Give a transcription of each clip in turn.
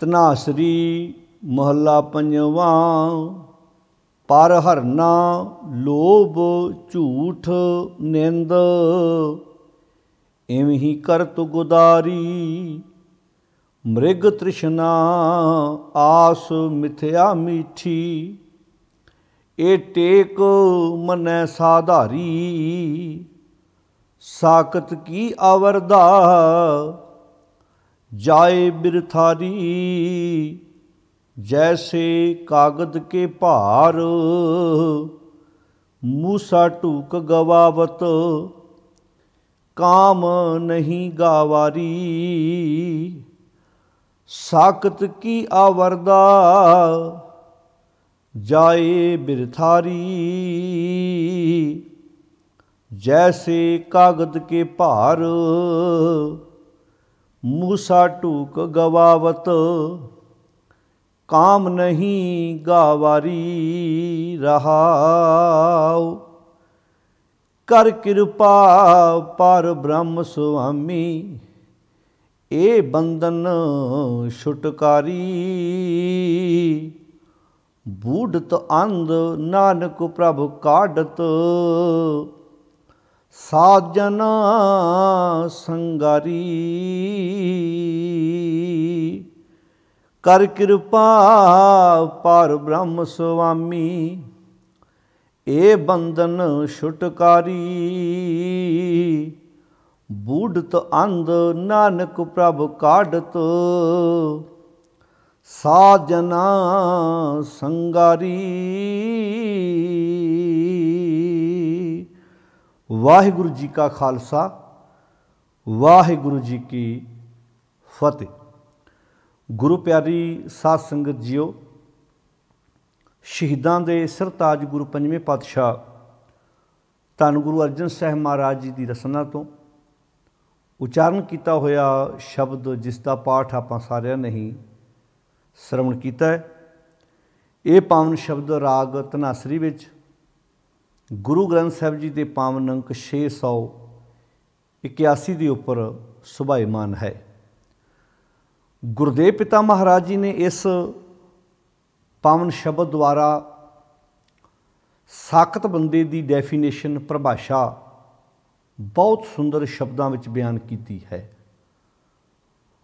ਤਨਾਸਰੀ ਮਹੱਲਾ ਪੰਜਵਾਂ ਪਰ ਹਰਨਾ ਲੋਭ ਝੂਠ ਨਿੰਦ ਐਵੇਂ ਹੀ ਕਰਤ ਗੁਦਾਰੀ ਮ੍ਰਿਗ ਤ੍ਰਿਸ਼ਨਾ ਆਸ ਮਿਥਿਆ ਮੀਠੀ ਏ ਟੇਕ ਮਨੈ ਸਾਧਾਰੀ ਸਾਕਤ ਕੀ ਅਵਰਦਾ ਜਾਏ ਬਿਰਥਾਰੀ ਜੈਸੇ ਕਾਗਦ ਕੇ ਭਾਰ ਮੂਸਾ ਟੂਕ ਗਵਾਵਤ ਕਾਮ ਨਹੀਂ ਗਾਵਾਰੀ ਸਾਖਤ ਕੀ ਆਵਰਦਾ ਜਾਏ ਬਿਰਥਾਰੀ ਜੈਸੇ ਕਾਗਦ ਕੇ ਭਾਰ ਮੂਸਾ ਟੂਕ ਗਵਾਵਤ ਕਾਮ ਨਹੀਂ ਗਾਵਾਰੀ ਰਹਾਉ ਕਰ ਕਿਰਪਾ ਪਰ ਬ੍ਰਹਮ ਸੁਆਮੀ ਏ ਬੰਦਨ ਛੁਟਕਾਰੀ ਬੂਢਤ ਅੰਧ ਨਾਨਕ ਪ੍ਰਭ ਕਾਢਤ ਸਾਜਨਾ ਸੰਗਾਰੀ ਕਰ ਕਿਰਪਾ ਪਰ ਬ੍ਰਹਮ ਸੁਆਮੀ ਏ ਬੰਦਨ ਛੁਟਕਾਰੀ ਬੂਢਤ ਅੰਧ ਨਾਨਕ ਪ੍ਰਭ ਕਾਢਤ ਸਾਜਨਾ ਸੰਗਾਰੀ ਵਾਹਿਗੁਰੂ ਜੀ ਕਾ ਖਾਲਸਾ ਵਾਹਿਗੁਰੂ ਜੀ ਕੀ ਫਤਿਹ ਗੁਰੂ ਪਿਆਰੀ ਸਾਧ ਸੰਗਤ ਜੀਓ ਸ਼ਹੀਦਾਂ ਦੇ ਸਰਤਾਜ ਗੁਰੂ ਪੰਜਵੇਂ ਪਾਤਸ਼ਾਹ ਧੰਨ ਗੁਰੂ ਅਰਜਨ ਸਾਹਿਬ ਮਹਾਰਾਜ ਜੀ ਦੀ ਰਸਨਾ ਤੋਂ ਉਚਾਰਨ ਕੀਤਾ ਹੋਇਆ ਸ਼ਬਦ ਜਿਸ ਦਾ ਪਾਠ ਆਪਾਂ ਸਾਰਿਆਂ ਨੇ ਹੀ ਸ਼ਰਮਣ ਕੀਤਾ ਹੈ ਇਹ ਪਾਵਨ ਸ਼ਬਦ ਰਾਗ ਤਨਾਸਰੀ ਵਿੱਚ ਗੁਰੂ ਗ੍ਰੰਥ ਸਾਹਿਬ ਜੀ ਦੇ ਪਾਵਨ ਅੰਕ 681 ਦੇ ਉੱਪਰ ਸੁਭਾਈਮਾਨ ਹੈ ਗੁਰਦੇਵ ਪਿਤਾ ਮਹਾਰਾਜ ਜੀ ਨੇ ਇਸ ਪਾਵਨ ਸ਼ਬਦ ਦੁਆਰਾ ਸਾਖਤ ਬੰਦੇ ਦੀ ਡੈਫੀਨੇਸ਼ਨ ਪਰਿਭਾਸ਼ਾ ਬਹੁਤ ਸੁੰਦਰ ਸ਼ਬਦਾਂ ਵਿੱਚ ਬਿਆਨ ਕੀਤੀ ਹੈ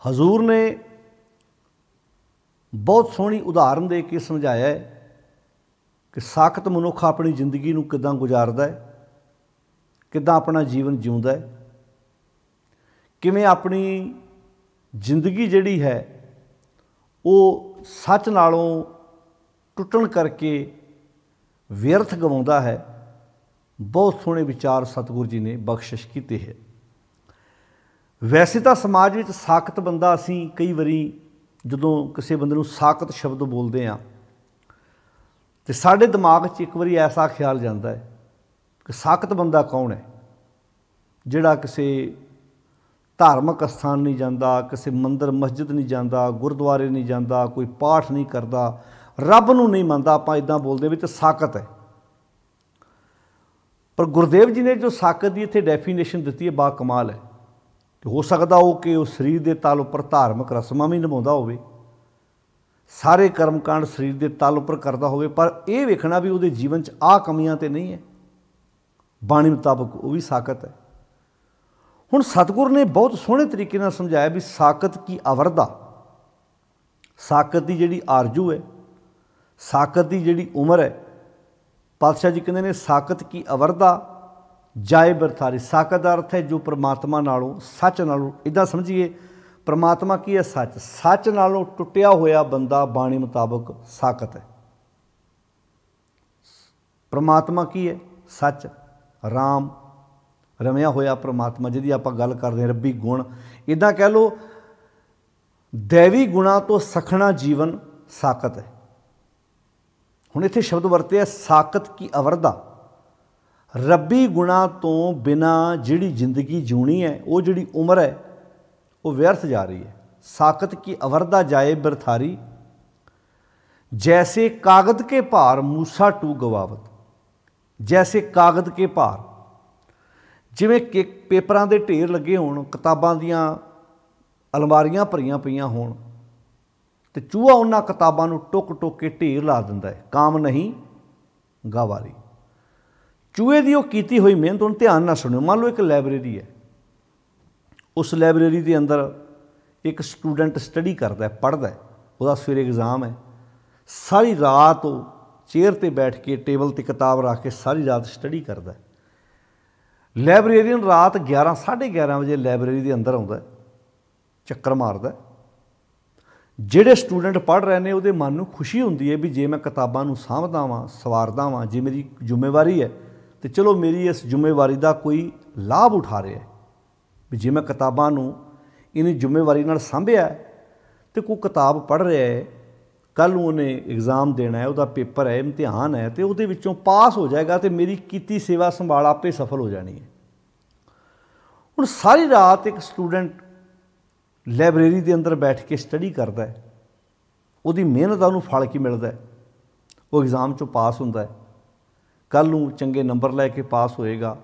ਹਜ਼ੂਰ ਨੇ ਬਹੁਤ ਸੋਹਣੀ ਉਦਾਹਰਨ ਦੇ ਕੇ ਸਮਝਾਇਆ ਹੈ ਕਿ ਸਾਖਤ ਮਨੁੱਖ ਆਪਣੀ ਜ਼ਿੰਦਗੀ ਨੂੰ ਕਿਦਾਂ ਗੁਜ਼ਾਰਦਾ ਹੈ ਕਿਦਾਂ ਆਪਣਾ ਜੀਵਨ ਜਿਉਂਦਾ ਹੈ ਕਿਵੇਂ ਆਪਣੀ ਜ਼ਿੰਦਗੀ ਜਿਹੜੀ ਹੈ ਉਹ ਸੱਚ ਨਾਲੋਂ ਟੁੱਟਣ ਕਰਕੇ ਵਿਅਰਥ ਗਵਾਉਂਦਾ ਹੈ ਬਹੁਤ ਸੋਹਣੇ ਵਿਚਾਰ ਸਤਿਗੁਰੂ ਜੀ ਨੇ ਬਖਸ਼ਿਸ਼ ਕੀਤੇ ਹੈ ਵੈਸੇ ਤਾਂ ਸਮਾਜ ਵਿੱਚ ਸਾਖਤ ਬੰਦਾ ਅਸੀਂ ਕਈ ਵਾਰੀ ਜਦੋਂ ਕਿਸੇ ਬੰਦੇ ਨੂੰ ਸਾਖਤ ਸ਼ਬਦ ਬੋਲਦੇ ਆਂ ਤੇ ਸਾਡੇ ਦਿਮਾਗ 'ਚ ਇੱਕ ਵਾਰੀ ਐਸਾ ਖਿਆਲ ਜਾਂਦਾ ਹੈ ਕਿ ਸਾਖਤ ਬੰਦਾ ਕੌਣ ਹੈ ਜਿਹੜਾ ਕਿਸੇ ਧਾਰਮਿਕ ਸਥਾਨ ਨਹੀਂ ਜਾਂਦਾ ਕਿਸੇ ਮੰਦਰ ਮਸਜਿਦ ਨਹੀਂ ਜਾਂਦਾ ਗੁਰਦੁਆਰੇ ਨਹੀਂ ਜਾਂਦਾ ਕੋਈ ਪਾਠ ਨਹੀਂ ਕਰਦਾ ਰੱਬ ਨੂੰ ਨਹੀਂ ਮੰਨਦਾ ਆਪਾਂ ਇਦਾਂ ਬੋਲਦੇ ਵਿੱਚ ਸਾਖਤ ਹੈ ਪਰ ਗੁਰਦੇਵ ਜੀ ਨੇ ਜੋ ਸਾਖਤ ਦੀ ਇੱਥੇ ਡੈਫੀਨੇਸ਼ਨ ਦਿੱਤੀ ਹੈ ਬਾ ਕਮਾਲ ਹੈ ਹੋ ਸਕਦਾ ਉਹ ਕਿ ਉਹ ਸਰੀਰ ਦੇ ਤਲ ਉੱਪਰ ਧਾਰਮਿਕ ਰਸਮਾਂ ਵੀ ਨਿਭਾਉਂਦਾ ਹੋਵੇ ਸਾਰੇ ਕਰਮਕਾਂਡ ਸਰੀਰ ਦੇ ਤਲ ਉੱਪਰ ਕਰਦਾ ਹੋਵੇ ਪਰ ਇਹ ਵੇਖਣਾ ਵੀ ਉਹਦੇ ਜੀਵਨ 'ਚ ਆ ਕਮੀਆਂ ਤੇ ਨਹੀਂ ਹੈ ਬਾਣੀ ਮੁਤਾਬਕ ਉਹ ਵੀ ਸਾਖਤ ਹੈ ਹੁਣ ਸਤਗੁਰ ਨੇ ਬਹੁਤ ਸੋਹਣੇ ਤਰੀਕੇ ਨਾਲ ਸਮਝਾਇਆ ਵੀ ਸਾਖਤ ਕੀ ਅਵਰਦਾ ਸਾਖਤ ਦੀ ਜਿਹੜੀ ਆਰਜੂ ਹੈ ਸਾਖਤ ਦੀ ਜਿਹੜੀ ਉਮਰ ਹੈ ਪਾਤਸ਼ਾਹ ਜੀ ਕਹਿੰਦੇ ਨੇ ਸਾਖਤ ਕੀ ਅਵਰਦਾ ਜਾਇ ਬਰਥਾਰੀ ਸਾਖਤ ਦਾ ਅਰਥ ਹੈ ਜੋ ਪ੍ਰਮਾਤਮਾ ਨਾਲੋਂ ਸੱਚ ਨਾਲੋਂ ਇਦਾਂ ਸਮਝੀਏ ਪਰਮਾਤਮਾ ਕੀ ਹੈ ਸੱਚ ਸੱਚ ਨਾਲੋਂ ਟੁੱਟਿਆ ਹੋਇਆ ਬੰਦਾ ਬਾਣੀ ਮੁਤਾਬਕ ਸਾਖਤ ਹੈ ਪਰਮਾਤਮਾ ਕੀ ਹੈ ਸੱਚ ਰਾਮ ਰਮਿਆ ਹੋਇਆ ਪਰਮਾਤਮਾ ਜਿਹਦੀ ਆਪਾਂ ਗੱਲ ਕਰਦੇ ਹਾਂ ਰੱਬੀ ਗੁਣ ਇਦਾਂ ਕਹਿ ਲੋ ਦੇਵੀ ਗੁਣਾ ਤੋਂ ਸਖਣਾ ਜੀਵਨ ਸਾਖਤ ਹੈ ਹੁਣ ਇੱਥੇ ਸ਼ਬਦ ਵਰਤਿਆ ਸਾਖਤ ਕੀ ਅਵਰਦਾ ਰੱਬੀ ਗੁਣਾ ਤੋਂ ਬਿਨਾ ਜਿਹੜੀ ਜ਼ਿੰਦਗੀ ਜੂਣੀ ਹੈ ਉਹ ਜਿਹੜੀ ਉਮਰ ਹੈ ਉਹ ਵਿਅਰਥ ਜਾ ਰਹੀ ਹੈ साकत ਕੀ ਅਵਰਦਾ ਜਾਏ बरथारी ਜੈਸੇ ਕਾਗਦ ਕੇ ਭਾਰ ਮੂਸਾ ਟੂ ਗਵਾਵਤ ਜੈਸੇ ਕਾਗਦ ਕੇ ਭਾਰ ਜਿਵੇਂ ਕਿ ਪੇਪਰਾਂ ਦੇ ਢੇਰ ਲੱਗੇ ਹੋਣ ਕਿਤਾਬਾਂ ਦੀਆਂ ਅਲਮਾਰੀਆਂ ਭਰੀਆਂ ਪਈਆਂ ਹੋਣ ਤੇ ਚੂਹਾ ਉਹਨਾਂ ਕਿਤਾਬਾਂ ਨੂੰ ਟੁੱਕ ਟੁੱਕ ਕੇ ਢੇਰ ਲਾ ਦਿੰਦਾ ਹੈ ਕਾਮ ਨਹੀਂ ਗਵਾਰੀ ਚੂਹੇ ਦੀ ਉਹ ਕੀਤੀ ਹੋਈ ਮਿਹਨਤ ਉਹਨੂੰ ਧਿਆਨ ਨਾਲ ਸੁਣਿਓ ਮੰਨ ਲਓ ਇੱਕ ਲਾਇਬ੍ਰੇਰੀ ਹੈ ਉਸ ਲਾਇਬ੍ਰੇਰੀ ਦੇ ਅੰਦਰ ਇੱਕ ਸਟੂਡੈਂਟ ਸਟੱਡੀ ਕਰਦਾ ਹੈ ਪੜ੍ਹਦਾ ਹੈ ਉਹਦਾ ਸਵੇਰੇ ਐਗਜ਼ਾਮ ਹੈ ਸਾਰੀ ਰਾਤ ਉਹ ਚੇਅਰ ਤੇ ਬੈਠ ਕੇ ਟੇਬਲ ਤੇ ਕਿਤਾਬ ਰੱਖ ਕੇ ਸਾਰੀ ਰਾਤ ਸਟੱਡੀ ਕਰਦਾ ਹੈ ਲਾਇਬ੍ਰੇਰੀਅਨ ਰਾਤ 11 11:30 ਵਜੇ ਲਾਇਬ੍ਰੇਰੀ ਦੇ ਅੰਦਰ ਆਉਂਦਾ ਚੱਕਰ ਮਾਰਦਾ ਜਿਹੜੇ ਸਟੂਡੈਂਟ ਪੜ੍ਹ ਰਹੇ ਨੇ ਉਹਦੇ ਮਨ ਨੂੰ ਖੁਸ਼ੀ ਹੁੰਦੀ ਹੈ ਵੀ ਜੇ ਮੈਂ ਕਿਤਾਬਾਂ ਨੂੰ ਸਾਂਭਦਾ ਵਾਂ ਸਵਾਰਦਾ ਵਾਂ ਜੇ ਮੇਰੀ ਜ਼ਿੰਮੇਵਾਰੀ ਹੈ ਤੇ ਚਲੋ ਮੇਰੀ ਇਸ ਜ਼ਿੰਮੇਵਾਰੀ ਦਾ ਕੋਈ ਲਾਭ ਉਠਾ ਰਿਹਾ ਹੈ ਵੀ ਜੇ ਮੈਂ ਕਿਤਾਬਾਂ ਨੂੰ ਇਹਨੇ ਜ਼ਿੰਮੇਵਾਰੀ ਨਾਲ ਸੰਭਿਆ ਤੇ ਕੋਈ ਕਿਤਾਬ ਪੜ੍ਹ ਰਿਹਾ ਹੈ ਕੱਲ ਨੂੰ ਉਹਨੇ ਐਗਜ਼ਾਮ ਦੇਣਾ ਹੈ ਉਹਦਾ ਪੇਪਰ ਹੈ ਇਮਤਿਹਾਨ ਹੈ ਤੇ ਉਹਦੇ ਵਿੱਚੋਂ ਪਾਸ ਹੋ ਜਾਏਗਾ ਤੇ ਮੇਰੀ ਕੀਤੀ ਸੇਵਾ ਸੰਭਾਲ ਆਪੇ ਸਫਲ ਹੋ ਜਾਣੀ ਹੈ ਹੁਣ ਸਾਰੀ ਰਾਤ ਇੱਕ ਸਟੂਡੈਂਟ ਲਾਇਬ੍ਰੇਰੀ ਦੇ ਅੰਦਰ ਬੈਠ ਕੇ ਸਟੱਡੀ ਕਰਦਾ ਹੈ ਉਹਦੀ ਮਿਹਨਤ ਦਾ ਉਹਨੂੰ ਫਲ ਕੀ ਮਿਲਦਾ ਹੈ ਉਹ ਐਗਜ਼ਾਮ ਚੋਂ ਪਾਸ ਹੁੰਦਾ ਹੈ ਕੱਲ ਨੂੰ ਚੰਗੇ ਨੰਬਰ ਲੈ ਕੇ ਪਾਸ ਹੋਏਗਾ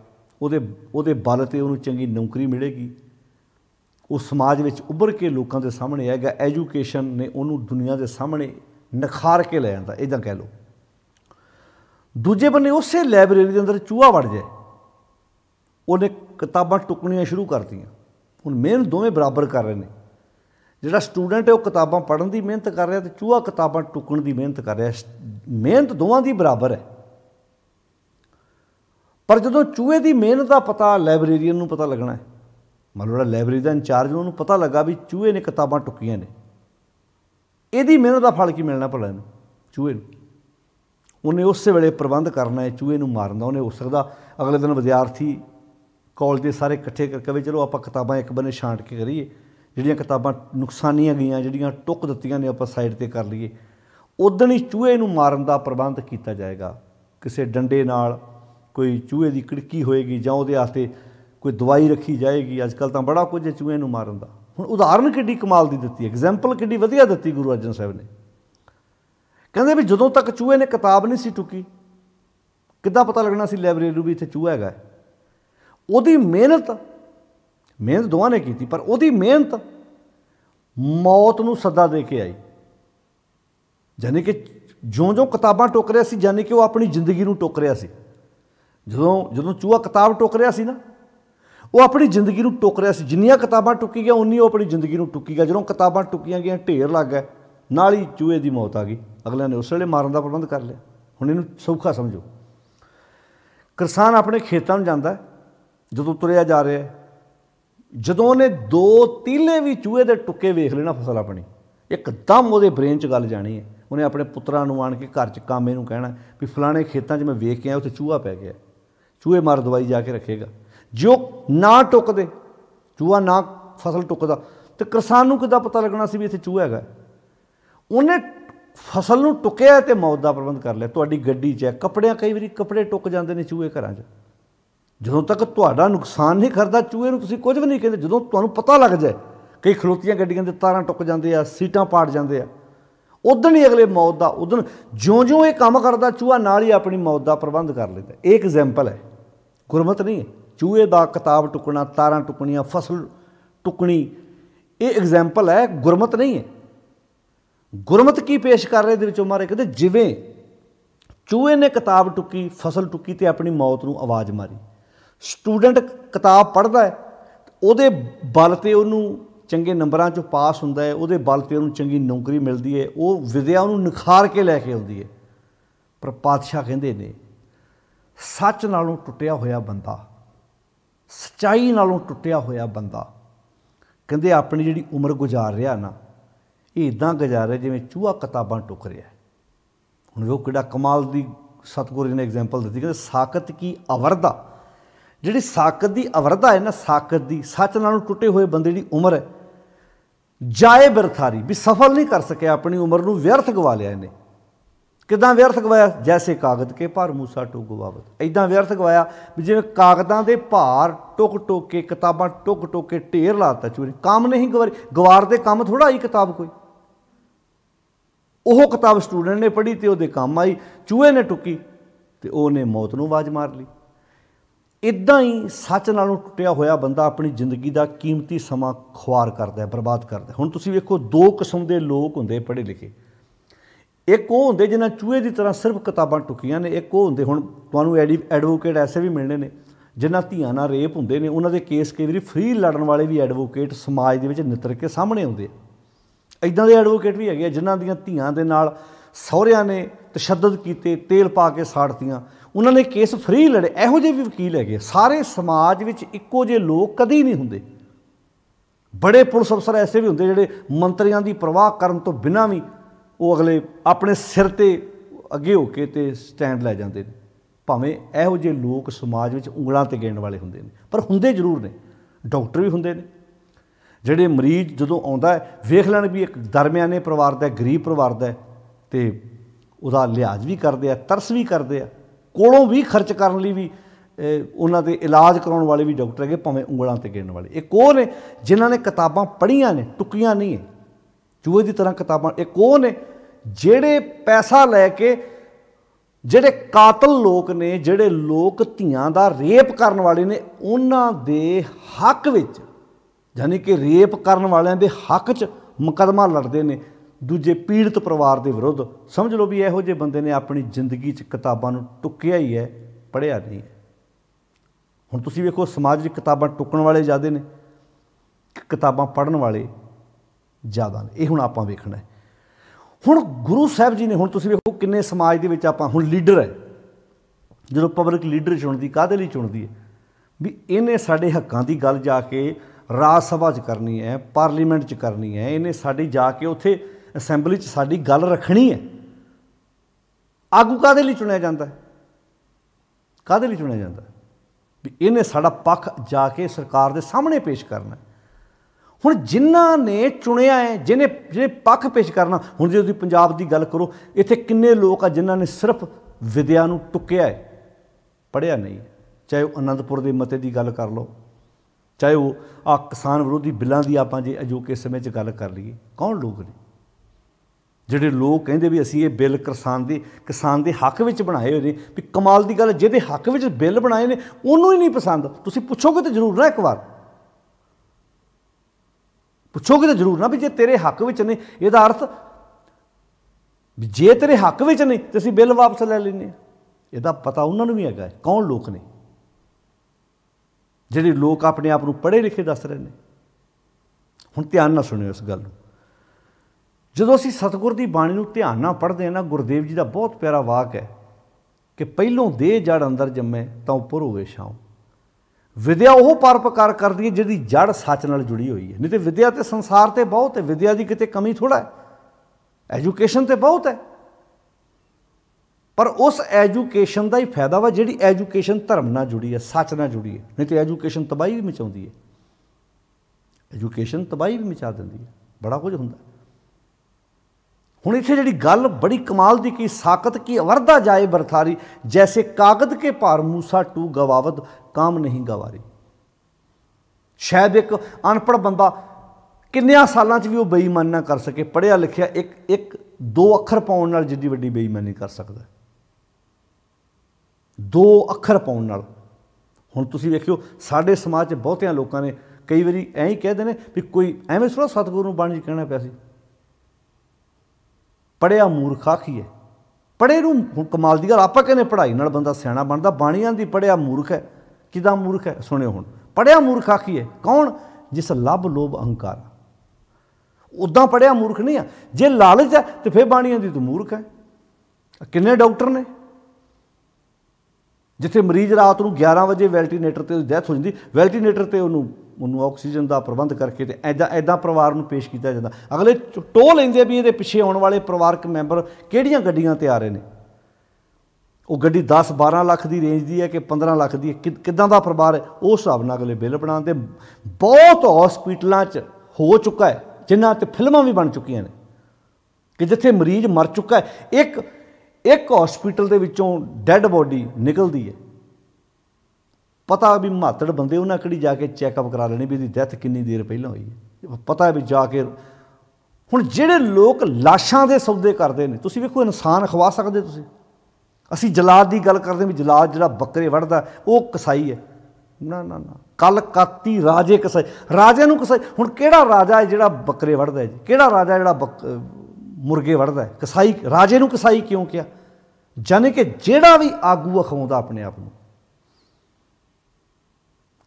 ਉਹਦੇ ਉਹਦੇ ਬਲ ਤੇ ਉਹਨੂੰ ਚੰਗੀ ਨੌਕਰੀ ਮਿਲੇਗੀ ਉਹ ਸਮਾਜ ਵਿੱਚ ਉੱਭਰ ਕੇ ਲੋਕਾਂ ਦੇ ਸਾਹਮਣੇ ਆਏਗਾ ਐਜੂਕੇਸ਼ਨ ਨੇ ਉਹਨੂੰ ਦੁਨੀਆ ਦੇ ਸਾਹਮਣੇ ਨਖਾਰ ਕੇ ਲੈ ਜਾਂਦਾ ਇਦਾਂ ਕਹਿ ਲਓ ਦੂਜੇ ਬੰਨੇ ਉਸੇ ਲਾਇਬ੍ਰੇਰੀ ਦੇ ਅੰਦਰ ਚੂਹਾ ਵੜ ਜਾਏ ਉਹਨੇ ਕਿਤਾਬਾਂ ਟੁਕਣੀਆਂ ਸ਼ੁਰੂ ਕਰਤੀਆਂ ਹੁਣ ਮਿਹਨਤ ਦੋਵੇਂ ਬਰਾਬਰ ਕਰ ਰਹੇ ਨੇ ਜਿਹੜਾ ਸਟੂਡੈਂਟ ਹੈ ਉਹ ਕਿਤਾਬਾਂ ਪੜ੍ਹਨ ਦੀ ਮਿਹਨਤ ਕਰ ਰਿਹਾ ਤੇ ਚੂਹਾ ਕਿਤਾਬਾਂ ਟੁਕਣ ਦੀ ਮਿਹਨਤ ਕਰ ਰਿਹਾ ਮਿਹਨਤ ਦੋਵਾਂ ਦੀ ਬਰਾਬਰ ਹੈ ਪਰ ਜਦੋਂ ਚੂਹੇ ਦੀ ਮਿਹਨਤ ਦਾ ਪਤਾ ਲਾਇਬ੍ਰੇਰੀਅਨ ਨੂੰ ਪਤਾ ਲੱਗਣਾ ਹੈ ਮੰਨ ਲਓ ਲਾਇਬ੍ਰੇਰੀ ਦਾ ਇੰਚਾਰਜ ਨੂੰ ਪਤਾ ਲੱਗਾ ਵੀ ਚੂਹੇ ਨੇ ਕਿਤਾਬਾਂ ਟੁੱਕੀਆਂ ਨੇ ਇਹਦੀ ਮਿਹਨਤ ਦਾ ਫਲ ਕੀ ਮਿਲਣਾ ਭਲਾ ਇਹਨੂੰ ਚੂਹੇ ਨੂੰ ਉਹਨੇ ਉਸੇ ਵੇਲੇ ਪ੍ਰਬੰਧ ਕਰਨਾ ਹੈ ਚੂਹੇ ਨੂੰ ਮਾਰਨ ਦਾ ਉਹਨੇ ਹੋ ਸਕਦਾ ਅਗਲੇ ਦਿਨ ਵਿਦਿਆਰਥੀ ਕਾਲਜ ਦੇ ਸਾਰੇ ਇਕੱਠੇ ਕਰਕੇ ਵੀ ਚਲੋ ਆਪਾਂ ਕਿਤਾਬਾਂ ਇੱਕ ਬੰਨੇ ਛਾਂਟ ਕੇ ਕਰੀਏ ਜਿਹੜੀਆਂ ਕਿਤਾਬਾਂ ਨੁਕਸਾਨੀਆਂ ਗਈਆਂ ਜਿਹੜੀਆਂ ਟੁੱਕ ਦਿੱਤੀਆਂ ਨੇ ਆਪਾਂ ਸਾਈਡ ਤੇ ਕਰ ਲਈਏ ਉਦੋਂ ਹੀ ਚੂਹੇ ਨੂੰ ਮਾਰਨ ਦਾ ਪ੍ਰਬੰਧ ਕੀਤਾ ਜਾਏਗਾ ਕਿਸੇ ਡੰਡੇ ਨਾਲ ਕੋਈ ਚੂਹੇ ਦੀ ਕਿੜਕੀ ਹੋਏਗੀ ਜਾਂ ਉਹਦੇ ਵਾਸਤੇ ਕੋਈ ਦਵਾਈ ਰੱਖੀ ਜਾਏਗੀ ਅੱਜ ਕੱਲ ਤਾਂ ਬੜਾ ਕੁਝ ਹੈ ਚੂਹੇ ਨੂੰ ਮਾਰਨ ਦਾ ਹੁਣ ਉਦਾਹਰਨ ਕਿੱਡੀ ਕਮਾਲ ਦੀ ਦਿੱਤੀ ਐਗਜ਼ਾਮਪਲ ਕਿੱਡੀ ਵਧੀਆ ਦਿੱਤੀ ਗੁਰੂ ਅਰਜਨ ਸਾਹਿਬ ਨੇ ਕਹਿੰਦੇ ਵੀ ਜਦੋਂ ਤੱਕ ਚੂਹੇ ਨੇ ਕਿਤਾਬ ਨਹੀਂ ਸੀ ਟੁਕੀ ਕਿੱਦਾਂ ਪਤਾ ਲੱਗਣਾ ਸੀ ਲਾਇਬ੍ਰੇਰੀ ਨੂੰ ਵੀ ਇੱਥੇ ਚੂਹਾ ਹੈਗਾ ਉਹਦੀ ਮਿਹਨਤ ਮਿਹਨਤ ਦੋਵਾਂ ਨੇ ਕੀਤੀ ਪਰ ਉਹਦੀ ਮਿਹਨਤ ਮੌਤ ਨੂੰ ਸੱਦਾ ਦੇ ਕੇ ਆਈ ਜਾਨੀ ਕਿ ਜੋ ਜੋ ਕਿਤਾਬਾਂ ਟੋਕ ਰਿਆ ਸੀ ਜਾਨੀ ਕਿ ਉਹ ਆਪਣੀ ਜ਼ਿੰਦਗੀ ਨੂੰ ਟੋਕ ਰਿਆ ਸੀ ਜਦੋਂ ਜਦੋਂ ਚੂਹਾ ਕਿਤਾਬ ਟੋਕ ਰਿਹਾ ਸੀ ਨਾ ਉਹ ਆਪਣੀ ਜ਼ਿੰਦਗੀ ਨੂੰ ਟੋਕ ਰਿਹਾ ਸੀ ਜਿੰਨੀਆਂ ਕਿਤਾਬਾਂ ਟੁੱਕੀ ਗਿਆ ਉਨੀ ਉਹ ਆਪਣੀ ਜ਼ਿੰਦਗੀ ਨੂੰ ਟੁੱਕੀ ਗਿਆ ਜਦੋਂ ਕਿਤਾਬਾਂ ਟੁੱਕੀਆਂ ਗਿਆ ਢੇਰ ਲੱਗ ਗਿਆ ਨਾਲ ਹੀ ਚੂਹੇ ਦੀ ਮੌਤ ਆ ਗਈ ਅਗਲਿਆਂ ਨੇ ਉਸ ਵੇਲੇ ਮਾਰਨ ਦਾ ਪ੍ਰਬੰਧ ਕਰ ਲਿਆ ਹੁਣ ਇਹਨੂੰ ਸੌਖਾ ਸਮਝੋ ਕਿਸਾਨ ਆਪਣੇ ਖੇਤਾਂ ਨੂੰ ਜਾਂਦਾ ਜਦੋਂ ਤੁਰਿਆ ਜਾ ਰਿਹਾ ਜਦੋਂ ਉਹਨੇ ਦੋ ਤੀਲੇ ਵੀ ਚੂਹੇ ਦੇ ਟੁੱਕੇ ਵੇਖ ਲੈਣਾ ਫਸਲ ਆਪਣੀ ਇੱਕਦਮ ਉਹਦੇ ਬ੍ਰੇਨ 'ਚ ਗੱਲ ਜਾਣੀ ਹੈ ਉਹਨੇ ਆਪਣੇ ਪੁੱਤਰਾਂ ਨੂੰ ਆਣ ਕੇ ਘਰ 'ਚ ਕਾਮੇ ਨੂੰ ਕਹਿਣਾ ਵੀ ਫਲਾਣੇ ਖੇਤਾਂ 'ਚ ਮੈਂ ਵੇਖ ਕੇ ਆਇਆ ਉੱਥੇ ਚੂਹਾ ਪੈ ਗਿਆ ਚੂਹੇ ਮਾਰ ਦਵਾਈ ਜਾ ਕੇ ਰੱਖੇਗਾ ਜੋ ਨਾ ਟੁੱਕਦੇ ਚੂਹਾ ਨਾ ਫਸਲ ਟੁੱਕਦਾ ਤੇ ਕਿਸਾਨ ਨੂੰ ਕਿਦਾਂ ਪਤਾ ਲੱਗਣਾ ਸੀ ਵੀ ਇੱਥੇ ਚੂਹਾ ਹੈਗਾ ਉਹਨੇ ਫਸਲ ਨੂੰ ਟੁੱਕਿਆ ਤੇ ਮੌਤ ਦਾ ਪ੍ਰਬੰਧ ਕਰ ਲਿਆ ਤੁਹਾਡੀ ਗੱਡੀ 'ਚ ਹੈ ਕੱਪੜਿਆਂ ਕਈ ਵਾਰੀ ਕੱਪੜੇ ਟੁੱਕ ਜਾਂਦੇ ਨੇ ਚੂਹੇ ਘਰਾਂ 'ਚ ਜਦੋਂ ਤੱਕ ਤੁਹਾਡਾ ਨੁਕਸਾਨ ਨਹੀਂ ਕਰਦਾ ਚੂਹੇ ਨੂੰ ਤੁਸੀਂ ਕੁਝ ਵੀ ਨਹੀਂ ਕਹਿੰਦੇ ਜਦੋਂ ਤੁਹਾਨੂੰ ਪਤਾ ਲੱਗ ਜਾਏ ਕਈ ਖਲੋਤੀਆਂ ਗੱਡੀਆਂ ਦੇ ਤਾਰਾਂ ਟੁੱਕ ਜਾਂਦੇ ਆ ਸੀਟਾਂ ਪਾੜ ਜਾਂਦੇ ਆ ਉਦੋਂ ਹੀ ਅਗਲੇ ਮੌਤ ਦਾ ਉਦੋਂ ਜਿਉਂ-ਜਿਉਂ ਇਹ ਕੰਮ ਕਰਦਾ ਚੂਹਾ ਨਾਲ ਹੀ ਆਪਣੀ ਮੌਤ ਦਾ ਪ੍ਰਬੰਧ ਕਰ ਲੈਂਦਾ ਇਹ ਐਗਜ਼ਾਮਪਲ ਹੈ ਗੁਰਮਤ ਨਹੀਂ ਚੂਹੇ ਦਾ ਕਿਤਾਬ ਟੁਕਣਾ ਤਾਰਾਂ ਟੁਕਣੀਆਂ ਫਸਲ ਟੁਕਣੀ ਇਹ ਐਗਜ਼ਾਮਪਲ ਹੈ ਗੁਰਮਤ ਨਹੀਂ ਹੈ ਗੁਰਮਤ ਕੀ ਪੇਸ਼ ਕਰ ਰਹੇ ਦੇ ਵਿੱਚ ਮਾਰੇ ਕਹਿੰਦੇ ਜਿਵੇਂ ਚੂਹੇ ਨੇ ਕਿਤਾਬ ਟੁੱਕੀ ਫਸਲ ਟੁੱਕੀ ਤੇ ਆਪਣੀ ਮੌਤ ਨੂੰ ਆਵਾਜ਼ ਮਾਰੀ ਸਟੂਡੈਂਟ ਕਿਤਾਬ ਪੜ੍ਹਦਾ ਹੈ ਉਹਦੇ ਬਲ ਤੇ ਉਹਨੂੰ ਚੰਗੇ ਨੰਬਰਾਂ 'ਚੋਂ ਪਾਸ ਹੁੰਦਾ ਹੈ ਉਹਦੇ ਬਲ ਤੇ ਉਹਨੂੰ ਚੰਗੀ ਨੌਕਰੀ ਮਿਲਦੀ ਹੈ ਉਹ ਵਿਦਿਆ ਉਹਨੂੰ ਨਿਖਾਰ ਕੇ ਲੈ ਕੇ ਆਉਂਦੀ ਹੈ ਪਰ ਪਾਤਸ਼ਾਹ ਕਹਿੰਦੇ ਨੇ ਸੱਚ ਨਾਲੋਂ ਟੁੱਟਿਆ ਹੋਇਆ ਬੰਦਾ ਸਚਾਈ ਨਾਲੋਂ ਟੁੱਟਿਆ ਹੋਇਆ ਬੰਦਾ ਕਹਿੰਦੇ ਆਪਣੀ ਜਿਹੜੀ ਉਮਰ ਗੁਜ਼ਾਰ ਰਿਹਾ ਨਾ ਇਹ ਇਦਾਂ ਗੁਜ਼ਾਰ ਰਿਹਾ ਜਿਵੇਂ ਚੂਹਾ ਕਿਤਾਬਾਂ ਟੁੱਕ ਰਿਹਾ ਹੁਣ ਉਹ ਕਿਹੜਾ ਕਮਾਲ ਦੀ ਸਤਗੁਰੂ ਜੀ ਨੇ ਐਗਜ਼ਾਮਪਲ ਦਿੱਤੀ ਕਿ ਸਾਕਤ ਕੀ ਅਵਰਦਾ ਜਿਹੜੀ ਸਾਕਤ ਦੀ ਅਵਰਦਾ ਹੈ ਨਾ ਸਾਕਤ ਦੀ ਸੱਚ ਨਾਲੋਂ ਟੁੱਟੇ ਹੋਏ ਬੰਦੇ ਦੀ ਉਮਰ ਹੈ ਜਾਏ ਬਿਰਥਾਰੀ ਵੀ ਸਫਲ ਨਹੀਂ ਕਰ ਸਕਿਆ ਆਪਣੀ ਉਮਰ ਨੂੰ ਵਿਅਰਥ ਗਵਾ ਲਿਆ ਇਹਨੇ ਕਿਦਾਂ ਵਿਅਰਥ ਗਵਾਇਆ ਜੈਸੇ ਕਾਗਦ ਕੇ ਭਾਰ ਮੂਸਾ ਟੋਕ ਗਵਾਵਤ ਐਦਾਂ ਵਿਅਰਥ ਗਵਾਇਆ ਜਿਵੇਂ ਕਾਗਦਾਂ ਦੇ ਭਾਰ ਟੁਕ ਟੁਕ ਕੇ ਕਿਤਾਬਾਂ ਟੁਕ ਟੁਕ ਕੇ ਢੇਰ ਲਾਤਾ ਚੋਰੀ ਕੰਮ ਨਹੀਂ ਗਵਾਰੀ ਗਵਾਰ ਦੇ ਕੰਮ ਥੋੜਾ ਹੀ ਕਿਤਾਬ ਕੋਈ ਉਹ ਕਿਤਾਬ ਸਟੂਡੈਂਟ ਨੇ ਪੜ੍ਹੀ ਤੇ ਉਹਦੇ ਕੰਮ ਆਈ ਚੂਹੇ ਨੇ ਟੁੱਕੀ ਤੇ ਉਹਨੇ ਮੌਤ ਨੂੰ ਆਵਾਜ਼ ਮਾਰ ਲਈ ਇਦਾਂ ਹੀ ਸੱਚ ਨਾਲੋਂ ਟੁੱਟਿਆ ਹੋਇਆ ਬੰਦਾ ਆਪਣੀ ਜ਼ਿੰਦਗੀ ਦਾ ਕੀਮਤੀ ਸਮਾਂ ਖੁਆਰ ਕਰਦਾ ਹੈ ਬਰਬਾਦ ਕਰਦਾ ਹੈ ਹੁਣ ਤੁਸੀਂ ਵੇਖੋ ਦੋ ਕਿਸਮ ਦੇ ਲੋਕ ਹੁੰਦੇ ਪੜ੍ਹੇ ਲਿਖੇ ਇੱਕ ਉਹ ਹੁੰਦੇ ਜਿਨ੍ਹਾਂ ਚੂਹੇ ਦੀ ਤਰ੍ਹਾਂ ਸਿਰਫ ਕਿਤਾਬਾਂ ਟੁਕੀਆਂ ਨੇ ਇੱਕ ਉਹ ਹੁੰਦੇ ਹੁਣ ਤੁਹਾਨੂੰ ਐਡਵੋਕੇਟ ਐਸੇ ਵੀ ਮਿਲਣੇ ਨੇ ਜਿਨ੍ਹਾਂ ਧੀਆਂ ਨਾਲ ਰੇਪ ਹੁੰਦੇ ਨੇ ਉਹਨਾਂ ਦੇ ਕੇਸ ਕਈ ਵਾਰੀ ਫ੍ਰੀ ਲੜਨ ਵਾਲੇ ਵੀ ਐਡਵੋਕੇਟ ਸਮਾਜ ਦੇ ਵਿੱਚ ਨਿਤਰ ਕੇ ਸਾਹਮਣੇ ਆਉਂਦੇ ਆ ਇਦਾਂ ਦੇ ਐਡਵੋਕੇਟ ਵੀ ਹੈਗੇ ਜਿਨ੍ਹਾਂ ਦੀਆਂ ਧੀਆਂ ਦੇ ਨਾਲ ਸਹੁਰਿਆਂ ਨੇ ਤਸ਼ੱਦਦ ਕੀਤੇ ਤੇਲ ਪਾ ਕੇ ਸਾੜਤੀਆਂ ਉਹਨਾਂ ਨੇ ਕੇਸ ਫ੍ਰੀ ਲੜੇ ਇਹੋ ਜਿਹੇ ਵੀ ਵਕੀਲ ਹੈਗੇ ਸਾਰੇ ਸਮਾਜ ਵਿੱਚ ਇੱਕੋ ਜਿਹੇ ਲੋਕ ਕਦੀ ਨਹੀਂ ਹੁੰਦੇ ਬੜੇ ਪੁਲਿਸ ਅਫਸਰ ਐਸੇ ਵੀ ਹੁੰਦੇ ਜਿਹੜੇ ਮੰਤਰੀਆਂ ਦੀ ਪ੍ਰਵਾਹ ਕਰਨ ਤੋਂ ਬਿਨਾਂ ਵੀ ਉਹ ਅਗਲੇ ਆਪਣੇ ਸਿਰ ਤੇ ਅੱਗੇ ਹੋ ਕੇ ਤੇ ਸਟੈਂਡ ਲੈ ਜਾਂਦੇ ਨੇ ਭਾਵੇਂ ਇਹੋ ਜਿਹੇ ਲੋਕ ਸਮਾਜ ਵਿੱਚ ਉਂਗਲਾਂ ਤੇ ਗੇਣ ਵਾਲੇ ਹੁੰਦੇ ਨੇ ਪਰ ਹੁੰਦੇ ਜ਼ਰੂਰ ਨੇ ਡਾਕਟਰ ਵੀ ਹੁੰਦੇ ਨੇ ਜਿਹੜੇ ਮਰੀਜ਼ ਜਦੋਂ ਆਉਂਦਾ ਹੈ ਵੇਖ ਲੈਣ ਵੀ ਇੱਕ ਦਰਮਿਆਨੇ ਪਰਿਵਾਰ ਦਾ ਗਰੀਬ ਪਰਿਵਾਰ ਦਾ ਤੇ ਉਹਦਾ ਲਿਹਾਜ਼ ਵੀ ਕਰਦੇ ਆ ਤਰਸ ਵੀ ਕਰਦੇ ਆ ਕੋਲੋਂ ਵੀ ਖਰਚ ਕਰਨ ਲਈ ਵੀ ਉਹਨਾਂ ਦੇ ਇਲਾਜ ਕਰਾਉਣ ਵਾਲੇ ਵੀ ਡਾਕਟਰ ਹੈਗੇ ਭਾਵੇਂ ਉਂਗਲਾਂ ਤੇ ਗਿਣਨ ਵਾਲੇ ਇਹ ਕੋਹ ਨੇ ਜਿਨ੍ਹਾਂ ਨੇ ਕਿਤਾਬਾਂ ਪੜ੍ਹੀਆਂ ਨੇ ਟੁੱਕੀਆਂ ਨਹੀਂ ਹੈ ਚੂਹੇ ਦੀ ਤਰ੍ਹਾਂ ਕਿਤਾਬਾਂ ਇਹ ਕੌਣ ਨੇ ਜਿਹੜੇ ਪੈਸਾ ਲੈ ਕੇ ਜਿਹੜੇ ਕਾਤਲ ਲੋਕ ਨੇ ਜਿਹੜੇ ਲੋਕ ਧੀਆਂ ਦਾ ਰੇਪ ਕਰਨ ਵਾਲੇ ਨੇ ਉਹਨਾਂ ਦੇ ਹੱਕ ਵਿੱਚ ਯਾਨੀ ਕਿ ਰੇਪ ਕਰਨ ਵਾਲਿਆਂ ਦੇ ਹੱਕ 'ਚ ਮੁਕਦਮਾ ਲੜਦੇ ਨੇ ਦੂਜੇ ਪੀੜਤ ਪਰਿਵਾਰ ਦੇ ਵਿਰੁੱਧ ਸਮਝ ਲਓ ਵੀ ਇਹੋ ਜਿਹੇ ਬੰਦੇ ਨੇ ਆਪਣੀ ਜ਼ਿੰਦਗੀ 'ਚ ਕਿਤਾਬਾਂ ਨੂੰ ਟੁੱਕਿਆ ਹੀ ਹੈ ਪੜਿਆ ਨਹੀਂ ਹੁਣ ਤੁਸੀਂ ਵੇਖੋ ਸਮਾਜਿਕ ਕਿਤਾਬਾਂ ਟੁੱਕਣ ਵਾਲੇ ਜ਼ਿਆਦੇ ਨੇ ਕਿਤਾਬਾਂ ਪੜਨ ਵਾਲੇ ਜ਼ਿਆਦਾ ਨੇ ਇਹ ਹੁਣ ਆਪਾਂ ਵੇਖਣਾ ਹੁਣ ਗੁਰੂ ਸਾਹਿਬ ਜੀ ਨੇ ਹੁਣ ਤੁਸੀਂ ਵੇਖੋ ਕਿੰਨੇ ਸਮਾਜ ਦੇ ਵਿੱਚ ਆਪਾਂ ਹੁਣ ਲੀਡਰ ਹੈ ਜਦੋਂ ਪਬਲਿਕ ਲੀਡਰ ਚੁਣਦੀ ਕਾਦੇ ਲਈ ਚੁਣਦੀ ਹੈ ਵੀ ਇਹਨੇ ਸਾਡੇ ਹੱਕਾਂ ਦੀ ਗੱਲ ਜਾ ਕੇ ਰਾਜ ਸਭਾ 'ਚ ਕਰਨੀ ਹੈ ਪਾਰਲੀਮੈਂਟ 'ਚ ਕਰਨੀ ਹੈ ਇਹਨੇ ਸਾਡੀ ਜਾ ਕੇ ਉੱਥੇ ਅਸੈਂਬਲੀ 'ਚ ਸਾਡੀ ਗੱਲ ਰੱਖਣੀ ਹੈ ਆਗੂ ਕਾਦੇ ਲਈ ਚੁਣਿਆ ਜਾਂਦਾ ਕਾਦੇ ਲਈ ਚੁਣਿਆ ਜਾਂਦਾ ਵੀ ਇਹਨੇ ਸਾਡਾ ਪੱਖ ਜਾ ਕੇ ਸਰਕਾਰ ਦੇ ਸਾਹਮਣੇ ਪੇਸ਼ ਕਰਨਾ ਹੁਣ ਜਿਨ੍ਹਾਂ ਨੇ ਚੁਣਿਆ ਹੈ ਜਿਹਨੇ ਜਿਹੜੇ ਪੱਖ ਪੇਸ਼ ਕਰਨਾ ਹੁਣ ਜੇ ਤੁਸੀਂ ਪੰਜਾਬ ਦੀ ਗੱਲ ਕਰੋ ਇੱਥੇ ਕਿੰਨੇ ਲੋਕ ਆ ਜਿਨ੍ਹਾਂ ਨੇ ਸਿਰਫ ਵਿਦਿਆ ਨੂੰ ਟੁੱਕਿਆ ਹੈ ਪੜਿਆ ਨਹੀਂ ਚਾਹੇ ਉਹ ਅਨੰਦਪੁਰ ਦੇ ਮਤੇ ਦੀ ਗੱਲ ਕਰ ਲਓ ਚਾਹੇ ਉਹ ਆ ਕਿਸਾਨ ਵਿਰੋਧੀ ਬਿੱਲਾਂ ਦੀ ਆਪਾਂ ਜੇ ਅਜੋਕੇ ਸਮੇਂ 'ਚ ਗੱਲ ਕਰ ਲਈਏ ਕੌਣ ਲੋਕ ਨੇ ਜਿਹੜੇ ਲੋਕ ਕਹਿੰਦੇ ਵੀ ਅਸੀਂ ਇਹ ਬਿੱਲ ਕਿਸਾਨ ਦੀ ਕਿਸਾਨ ਦੇ ਹੱਕ ਵਿੱਚ ਬਣਾਏ ਹੋਏ ਨੇ ਵੀ ਕਮਾਲ ਦੀ ਗੱਲ ਜਿਹਦੇ ਹੱਕ ਵਿੱਚ ਬਿੱਲ ਬਣਾਏ ਨੇ ਉਹਨੂੰ ਹੀ ਨਹੀਂ ਪਸੰਦ ਤੁਸੀਂ ਪੁੱਛੋਗੇ ਤਾਂ ਜ਼ਰੂਰ ਨਾ ਇੱਕ ਵਾਰ ਪੁੱਛੋਗੇ ਤਾਂ ਜ਼ਰੂਰ ਨਾ ਵੀ ਜੇ ਤੇਰੇ ਹੱਕ ਵਿੱਚ ਨੇ ਇਹਦਾ ਅਰਥ ਜੇ ਤੇਰੇ ਹੱਕ ਵਿੱਚ ਨੇ ਤੇ ਅਸੀਂ ਬਿੱਲ ਵਾਪਸ ਲੈ ਲੈਨੇ ਇਹਦਾ ਪਤਾ ਉਹਨਾਂ ਨੂੰ ਵੀ ਹੈਗਾ ਕੌਣ ਲੋਕ ਨੇ ਜਿਹੜੇ ਲੋਕ ਆਪਣੇ ਆਪ ਨੂੰ ਪੜ੍ਹੇ ਲਿਖੇ ਦੱਸ ਰਹੇ ਨੇ ਹੁਣ ਧਿਆਨ ਨਾਲ ਸੁਣਿਓ ਇਸ ਗੱਲ ਨੂੰ ਜਦੋਂ ਅਸੀਂ ਸਤਗੁਰ ਦੀ ਬਾਣੀ ਨੂੰ ਧਿਆਨ ਨਾਲ ਪੜ੍ਹਦੇ ਹਾਂ ਨਾ ਗੁਰਦੇਵ ਜੀ ਦਾ ਬਹੁਤ ਪਿਆਰਾ ਵਾਕ ਹੈ ਕਿ ਪਹਿਲੋਂ ਦੇਹ ਜੜ ਅੰਦਰ ਜੰਮੇ ਤਾਂ ਉਪਰ ਹੋਵੇ ਸ਼ਾਉ ਵਿਦਿਆ ਉਹ ਪਰਪਕਾਰ ਕਰਦੀ ਹੈ ਜਿਹਦੀ ਜੜ ਸੱਚ ਨਾਲ ਜੁੜੀ ਹੋਈ ਹੈ ਨਹੀਂ ਤੇ ਵਿਦਿਆ ਤੇ ਸੰਸਾਰ ਤੇ ਬਹੁਤ ਹੈ ਵਿਦਿਆ ਦੀ ਕਿਤੇ ਕਮੀ ਥੋੜਾ ਹੈ ਐਜੂਕੇਸ਼ਨ ਤੇ ਬਹੁਤ ਹੈ ਪਰ ਉਸ ਐਜੂਕੇਸ਼ਨ ਦਾ ਹੀ ਫਾਇਦਾ ਵਾ ਜਿਹੜੀ ਐਜੂਕੇਸ਼ਨ ਧਰਮ ਨਾਲ ਜੁੜੀ ਹੈ ਸੱਚ ਨਾਲ ਜੁੜੀ ਹੈ ਨਹੀਂ ਤੇ ਐਜੂਕੇਸ਼ਨ ਤਬਾਹੀ ਵੀ ਮਚਾਉਂਦੀ ਹੈ ਐਜੂਕੇਸ਼ਨ ਤਬਾਹੀ ਵੀ ਮਚਾ ਦਿੰਦੀ ਹੈ ਬੜਾ ਕੁਝ ਹੁੰਦਾ ਹੁਣ ਇੱਥੇ ਜਿਹੜੀ ਗੱਲ ਬੜੀ ਕਮਾਲ ਦੀ ਕੀ ਸਾਖਤ ਕੀ ਵਰਦਾ ਜਾਏ ਬਰਥਾਰੀ ਜੈਸੇ ਕਾਗਦ ਕੇ ਪਰ ਮੂਸਾ ਟੂ ਗਵਾਵਤ ਕਾਮ ਨਹੀਂ ਗਵਾਰੀ ਸ਼ਾਇਦ ਇੱਕ ਅਨਪੜ ਬੰਦਾ ਕਿੰਨਿਆਂ ਸਾਲਾਂ 'ਚ ਵੀ ਉਹ ਬੇਈਮਾਨੀ ਨਾ ਕਰ ਸਕੇ ਪੜਿਆ ਲਿਖਿਆ ਇੱਕ ਇੱਕ ਦੋ ਅੱਖਰ ਪਾਉਣ ਨਾਲ ਜਿੱਡੀ ਵੱਡੀ ਬੇਈਮਾਨੀ ਕਰ ਸਕਦਾ ਦੋ ਅੱਖਰ ਪਾਉਣ ਨਾਲ ਹੁਣ ਤੁਸੀਂ ਵੇਖਿਓ ਸਾਡੇ ਸਮਾਜ 'ਚ ਬਹੁਤਿਆਂ ਲੋਕਾਂ ਨੇ ਕਈ ਵਾਰੀ ਐਂ ਹੀ ਕਹਿੰਦੇ ਨੇ ਵੀ ਕੋਈ ਐਵੇਂ ਸੁਣੋ ਸਤਿਗੁਰੂ ਨੂੰ ਬਾਣੀ 'ਚ ਕਹਿਣਾ ਪਿਆ ਸੀ ਪੜਿਆ ਮੂਰਖਾ ਕੀ ਹੈ ਪੜੇ ਨੂੰ ਹੁਣ ਕਮਾਲ ਦੀ ਗੱਲ ਆਪਾਂ ਕਹਿੰਦੇ ਪੜ੍ਹਾਈ ਨਾਲ ਬੰਦਾ ਸਿਆਣਾ ਬਣਦਾ ਬਾਣੀਆਂ ਦੀ ਪੜਿਆ ਮੂਰਖ ਹੈ ਕਿਦਾ ਮੂਰਖ ਹੈ ਸੁਣਿਓ ਹੁਣ ਪੜਿਆ ਮੂਰਖ ਹੈ ਕੌਣ ਜਿਸ ਲੱਭ ਲੋਭ ਅਹੰਕਾਰ ਉਦਾਂ ਪੜਿਆ ਮੂਰਖ ਨਹੀਂ ਆ ਜੇ ਲਾਲਚ ਹੈ ਤੇ ਫੇ ਬਾਣੀਆਂ ਦੀ ਤੂੰ ਮੂਰਖ ਹੈ ਕਿੰਨੇ ਡਾਕਟਰ ਨੇ ਜਿੱਥੇ ਮਰੀਜ਼ ਰਾਤ ਨੂੰ 11 ਵਜੇ ਵੈਲਟੀਨੇਟਰ ਤੇ ਡੈਥ ਹੋ ਜਾਂਦੀ ਵੈਲਟੀਨੇਟਰ ਤੇ ਉਹਨੂੰ ਉਹਨੂੰ ਆਕਸੀਜਨ ਦਾ ਪ੍ਰਬੰਧ ਕਰਕੇ ਤੇ ਐਦਾਂ ਐਦਾਂ ਪਰਿਵਾਰ ਨੂੰ ਪੇਸ਼ ਕੀਤਾ ਜਾਂਦਾ ਅਗਲੇ ਟੋ ਲੈਂਦੇ ਵੀ ਇਹਦੇ ਪਿੱਛੇ ਆਉਣ ਵਾਲੇ ਪਰਿਵਾਰਕ ਮੈਂਬਰ ਕਿਹੜੀਆਂ ਗੱਡੀਆਂ ਤੇ ਆ ਰਹੇ ਨੇ ਉਹ ਗੱਡੀ 10 12 ਲੱਖ ਦੀ ਰੇਂਜ ਦੀ ਹੈ ਕਿ 15 ਲੱਖ ਦੀ ਕਿਦਾਂ ਦਾ ਪਰਿਵਾਰ ਹੈ ਉਹ ਹਿਸਾਬ ਨਾਲ ਅਗਲੇ ਬਿੱਲ ਬਣਾਉਂਦੇ ਬਹੁਤ ਹਸਪੀਟਲਾਂ 'ਚ ਹੋ ਚੁੱਕਾ ਹੈ ਜਿਨ੍ਹਾਂ ਤੇ ਫਿਲਮਾਂ ਵੀ ਬਣ ਚੁੱਕੀਆਂ ਨੇ ਕਿ ਜਿੱਥੇ ਮਰੀਜ਼ ਮਰ ਚੁੱਕਾ ਹੈ ਇੱਕ ਇੱਕ ਹਸਪੀਟਲ ਦੇ ਵਿੱਚੋਂ ਡੈੱਡ ਬੋਡੀ ਨਿਕਲਦੀ ਹੈ ਪਤਾ ਵੀ ਮਾਤੜ ਬੰਦੇ ਉਹਨਾਂ ਕਿਹੜੀ ਜਾ ਕੇ ਚੈੱਕਅਪ ਕਰਾ ਲੈਣੀ ਵੀ ਇਹਦੀ ਡੈਥ ਕਿੰਨੀ ਦੇਰ ਪਹਿਲਾਂ ਹੋਈ ਹੈ ਪਤਾ ਵੀ ਜਾ ਕੇ ਹੁਣ ਜਿਹੜੇ ਲੋਕ ਲਾਸ਼ਾਂ ਦੇ ਸੌਦੇ ਕਰਦੇ ਨੇ ਤੁਸੀਂ ਵੇਖੋ ਇਨਸਾਨ ਖਵਾ ਸਕਦੇ ਤੁਸੀਂ ਅਸੀਂ ਜਲਾਦ ਦੀ ਗੱਲ ਕਰਦੇ ਵੀ ਜਲਾਦ ਜਿਹੜਾ ਬੱਕਰੇ ਵੜਦਾ ਉਹ ਕਸਾਈ ਹੈ ਨਾ ਨਾ ਨਾ ਕਲ ਕਾਤੀ ਰਾਜੇ ਕਸਾਈ ਰਾਜੇ ਨੂੰ ਕਸਾਈ ਹੁਣ ਕਿਹੜਾ ਰਾਜਾ ਹੈ ਜਿਹੜਾ ਬੱਕਰੇ ਵੜਦਾ ਹੈ ਜੀ ਕਿਹੜਾ ਰਾਜਾ ਜਿਹੜਾ ਮੁਰਗੇ ਵੜਦਾ ਹੈ ਕਸਾਈ ਰਾਜੇ ਨੂੰ ਕਸਾਈ ਕਿਉਂ ਕਿਹਾ ਜਾਨੇ ਕਿ ਜਿਹੜਾ ਵੀ ਆਗੂ ਅਖਾਉਂਦਾ ਆਪਣੇ ਆਪ ਨੂੰ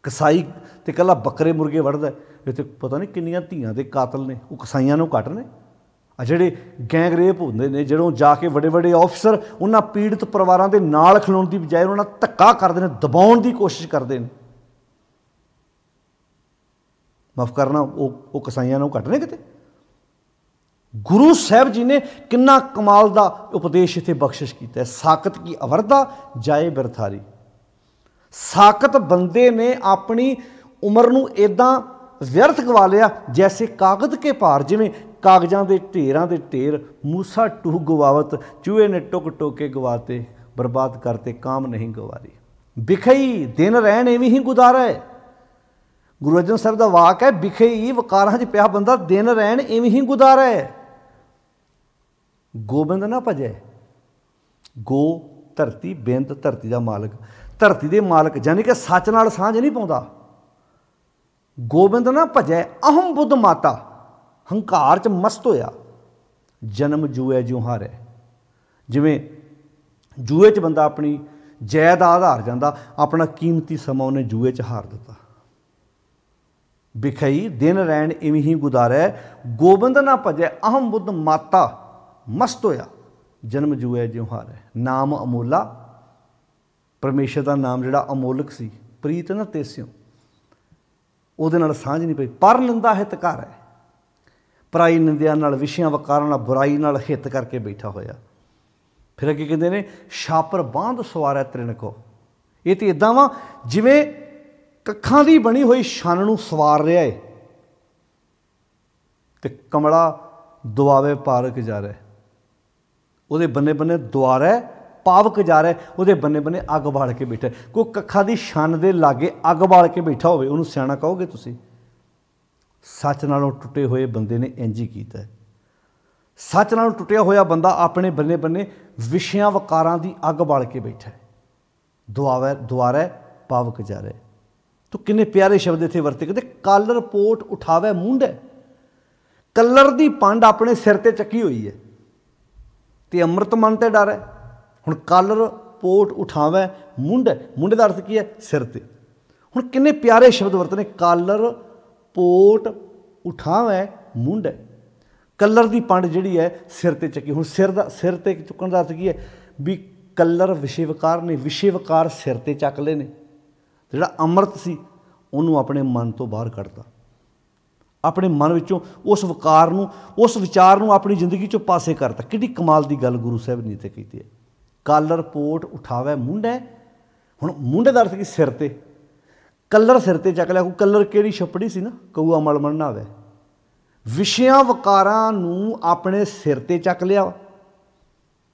ਕਸਾਈ ਤੇ ਕੱਲਾ ਬੱਕਰੇ ਮੁਰਗੇ ਵੜਦਾ ਇਹ ਤੇ ਪਤਾ ਨਹੀਂ ਕਿੰਨੀਆਂ ਧੀਆਂ ਦੇ ਕਾਤਲ ਨੇ ਉਹ ਕਸਾਈਆਂ ਨੂੰ ਕੱਟ ਨੇ ਆ ਜਿਹੜੇ ਗੈਂਗ ਰੇਪ ਹੁੰਦੇ ਨੇ ਜਦੋਂ ਜਾ ਕੇ ਵੱਡੇ ਵੱਡੇ ਆਫੀਸਰ ਉਹਨਾਂ ਪੀੜਤ ਪਰਿਵਾਰਾਂ ਦੇ ਨਾਲ ਖਲੋਣ ਦੀ ਬਜਾਏ ਉਹਨਾਂ ਨਾਲ ਧੱਕਾ ਕਰਦੇ ਨੇ ਦਬਾਉਣ ਦੀ ਕੋਸ਼ਿਸ਼ ਕਰਦੇ ਨੇ ਮਾਫ ਕਰਨਾ ਉਹ ਉਹ ਕਸਾਈਆਂ ਨੂੰ ਘਟਨੇ ਕਿਤੇ ਗੁਰੂ ਸਾਹਿਬ ਜੀ ਨੇ ਕਿੰਨਾ ਕਮਾਲ ਦਾ ਉਪਦੇਸ਼ ਇਥੇ ਬਖਸ਼ਿਸ਼ ਕੀਤਾ ਸਾਕਤ ਸਾਖਤ ਕੀ ਅਵਰਦਾ ਜਾਏ ਬਿਰਥਾਰੀ ਸਾਖਤ ਬੰਦੇ ਨੇ ਆਪਣੀ ਉਮਰ ਨੂੰ ਇਦਾਂ ਵਿਅਰਥ ਗਵਾ ਲਿਆ ਜੈਸੇ ਕਾਗਜ਼ ਕੇ ਭਾਰ ਜਿਵੇਂ ਕਾਗਜ਼ਾਂ ਦੇ ਢੇਰਾਂ ਦੇ ਢੇਰ ਮੂਸਾ ਟੂ ਗਵਾਵਤ ਚੂਹੇ ਨੇ ਟੁਕ ਟੋਕੇ ਗਵਾਤੇ ਬਰਬਾਦ ਕਰਤੇ ਕਾਮ ਨਹੀਂ ਗਵਾਰੀ ਬਿਖਈ ਦਿਨ ਰਹਿਣ ਐਵੇਂ ਹੀ ਗੁਜ਼ਾਰਾ ਹੈ ਗੁਰੂ ਅਰਜਨ ਸਾਹਿਬ ਦਾ ਵਾਕ ਹੈ ਬਿਖਈ ਵਕਾਰਾਂ 'ਚ ਪਿਆ ਬੰਦਾ ਦਿਨ ਰਹਿਣ ਐਵੇਂ ਹੀ ਗੁਜ਼ਾਰਾ ਹੈ ਗੋਬਿੰਦ ਨਾ ਭਜੇ ਗੋ ਧਰਤੀ ਬਿੰਦ ਧਰਤੀ ਦਾ ਮਾਲਕ ਧਰਤੀ ਦੇ ਮਾਲਕ ਜਾਨੀ ਕਿ ਸੱਚ ਨਾਲ ਸਾਂਝ ਨਹੀਂ ਪਾਉਂਦਾ ਗੋਬਿੰਦ ਨਾ ਭਜੇ ਅਹੰ ਬੁੱਧ ਮਾਤਾ ਹੰਕਾਰ ਚ ਮਸਤ ਹੋਇਆ ਜਨਮ ਜੂਏ ਜਿਉ ਹਾਰੇ ਜਿਵੇਂ ਜੂਏ ਚ ਬੰਦਾ ਆਪਣੀ ਜਾਇਦਾਦ ਹਾਰ ਜਾਂਦਾ ਆਪਣਾ ਕੀਮਤੀ ਸਮਾਂ ਉਹਨੇ ਜੂਏ ਚ ਹਾਰ ਦਿੱਤਾ ਬਿਖਈ ਦਿਨ ਰਹਿਣ ਇਵੇਂ ਹੀ ਗੁਜ਼ਾਰੈ ਗੋਬਿੰਦ ਨਾ ਭਜੈ ਅਹੰ ਬੁੱਧ ਮਾਤਾ ਮਸਤ ਹੋਇਆ ਜਨਮ ਜੂਏ ਜਿਉ ਹਾਰੇ ਨਾਮ ਅਮੋਲਾ ਪਰਮੇਸ਼ਰ ਦਾ ਨਾਮ ਜਿਹੜਾ ਅਮੋਲਕ ਸੀ ਪ੍ਰੀਤ ਨਾ ਤੇਸਿਓ ਉਹਦੇ ਨਾਲ ਸਾਂਝ ਨਹੀਂ ਪਈ ਪਰ ਲੰਦਾ ਹਿਤਕਾਰ ਹੈ ਪਰਾਈ ਨਿੰਦਿਆ ਨਾਲ ਵਿਸ਼ਿਆਂ ਵਕਾਰਾਂ ਨਾਲ ਬੁਰਾਈ ਨਾਲ ਹਿੱਤ ਕਰਕੇ ਬੈਠਾ ਹੋਇਆ ਫਿਰ ਅੱਗੇ ਕਹਿੰਦੇ ਨੇ ਛਾਪਰ ਬਾਂਧ ਸਵਾਰਿਆ ਤ੍ਰਿਣਕੋ ਇਹ ਤੇ ਇਦਾਂ ਵਾ ਜਿਵੇਂ ਕੱਖਾਂ ਦੀ ਬਣੀ ਹੋਈ ਛਾਨ ਨੂੰ ਸਵਾਰ ਰਿਹਾ ਏ ਤੇ ਕਮਲਾ ਦੁਆਵੇ ਪਾਰਕ ਜਾ ਰਿਹਾ ਉਹਦੇ ਬੰਨੇ ਬੰਨੇ ਦੁਆਰਾ ਪਾਵਕ ਜਾ ਰਿਹਾ ਉਹਦੇ ਬੰਨੇ ਬੰਨੇ ਅੱਗ ਬਾਲ ਕੇ ਬੈਠਾ ਕੋਈ ਕੱਖਾਂ ਦੀ ਛਾਨ ਦੇ ਲਾਗੇ ਅੱਗ ਬਾਲ ਕੇ ਬੈਠਾ ਹੋਵੇ ਉਹਨੂੰ ਸਿਆਣਾ ਕਹੋਗੇ ਤੁਸੀਂ ਸੱਚ ਨਾਲੋਂ ਟੁੱਟੇ ਹੋਏ ਬੰਦੇ ਨੇ ਇੰਜ ਹੀ ਕੀਤਾ ਸੱਚ ਨਾਲੋਂ ਟੁੱਟਿਆ ਹੋਇਆ ਬੰਦਾ ਆਪਣੇ ਬੰਨੇ ਬੰਨੇ ਵਿਸ਼ਿਆਂ ਵਕਾਰਾਂ ਦੀ ਅੱਗ ਬਾਲ ਕੇ ਬੈਠਾ ਹੈ ਦੁਆਵੈ ਦੁਆਰਾ ਪਾਵਕ ਜਾ ਰਿਹਾ ਤੂੰ ਕਿੰਨੇ ਪਿਆਰੇ ਸ਼ਬਦ ਇਥੇ ਵਰਤੇ ਕਹਿੰਦੇ ਕਾਲਰ ਪੋਟ ਉਠਾਵੇ ਮੁੰਡੇ ਕਲਰ ਦੀ ਪੰਡ ਆਪਣੇ ਸਿਰ ਤੇ ਚੱਕੀ ਹੋਈ ਹੈ ਤੇ ਅੰਮ੍ਰਿਤ ਮਨ ਤੇ ਡਰ ਹੈ ਹੁਣ ਕਾਲਰ ਪੋਟ ਉਠਾਵੇ ਮੁੰਡੇ ਮੁੰਡੇ ਦਾ ਅਰਥ ਕੀ ਹੈ ਸਿਰ ਤੇ ਹੁਣ ਕਿੰਨੇ ਪਿਆਰੇ ਸ਼ਬਦ ਵਰਤੇ ਨੇ ਕਾਲਰ ਪੋਟ ਉਠਾਵੇਂ ਮੁੰਡ ਕਲਰ ਦੀ ਪੰਡ ਜਿਹੜੀ ਹੈ ਸਿਰ ਤੇ ਚੱਕੀ ਹੁਣ ਸਿਰ ਦਾ ਸਿਰ ਤੇ ਚੁੱਕਣ ਦਾ ਅਰਥ ਕੀ ਹੈ ਵੀ ਕਲਰ ਵਿਸ਼ੇਵਕਾਰ ਨੇ ਵਿਸ਼ੇਵਕਾਰ ਸਿਰ ਤੇ ਚੱਕ ਲਏ ਨੇ ਜਿਹੜਾ ਅੰਮ੍ਰਿਤ ਸੀ ਉਹਨੂੰ ਆਪਣੇ ਮਨ ਤੋਂ ਬਾਹਰ ਕੱਢਦਾ ਆਪਣੇ ਮਨ ਵਿੱਚੋਂ ਉਸ ਵਿਕਾਰ ਨੂੰ ਉਸ ਵਿਚਾਰ ਨੂੰ ਆਪਣੀ ਜ਼ਿੰਦਗੀ ਚੋਂ ਪਾਸੇ ਕਰਦਾ ਕਿੰਨੀ ਕਮਾਲ ਦੀ ਗੱਲ ਗੁਰੂ ਸਾਹਿਬ ਨੇ ਤੇ ਕੀਤੀ ਹੈ ਕਾਲਰ ਪੋਟ ਉਠਾਵੇ ਮੁੰਡੇ ਹੁਣ ਮੁੰਡੇ ਦਾ ਅਰਥ ਕੀ ਸਿਰ ਤੇ ਕਲਰ ਸਿਰ ਤੇ ਚੱਕ ਲਿਆ ਕੋ ਕਲਰ ਕਿਹੜੀ ਛਪੜੀ ਸੀ ਨਾ ਕਊਆ ਮਲ ਨਾ ਆਵੇ ਵਿਸ਼ਿਆਂ ਵਕਾਰਾਂ ਨੂੰ ਆਪਣੇ ਸਿਰ ਤੇ ਚੱਕ ਲਿਆ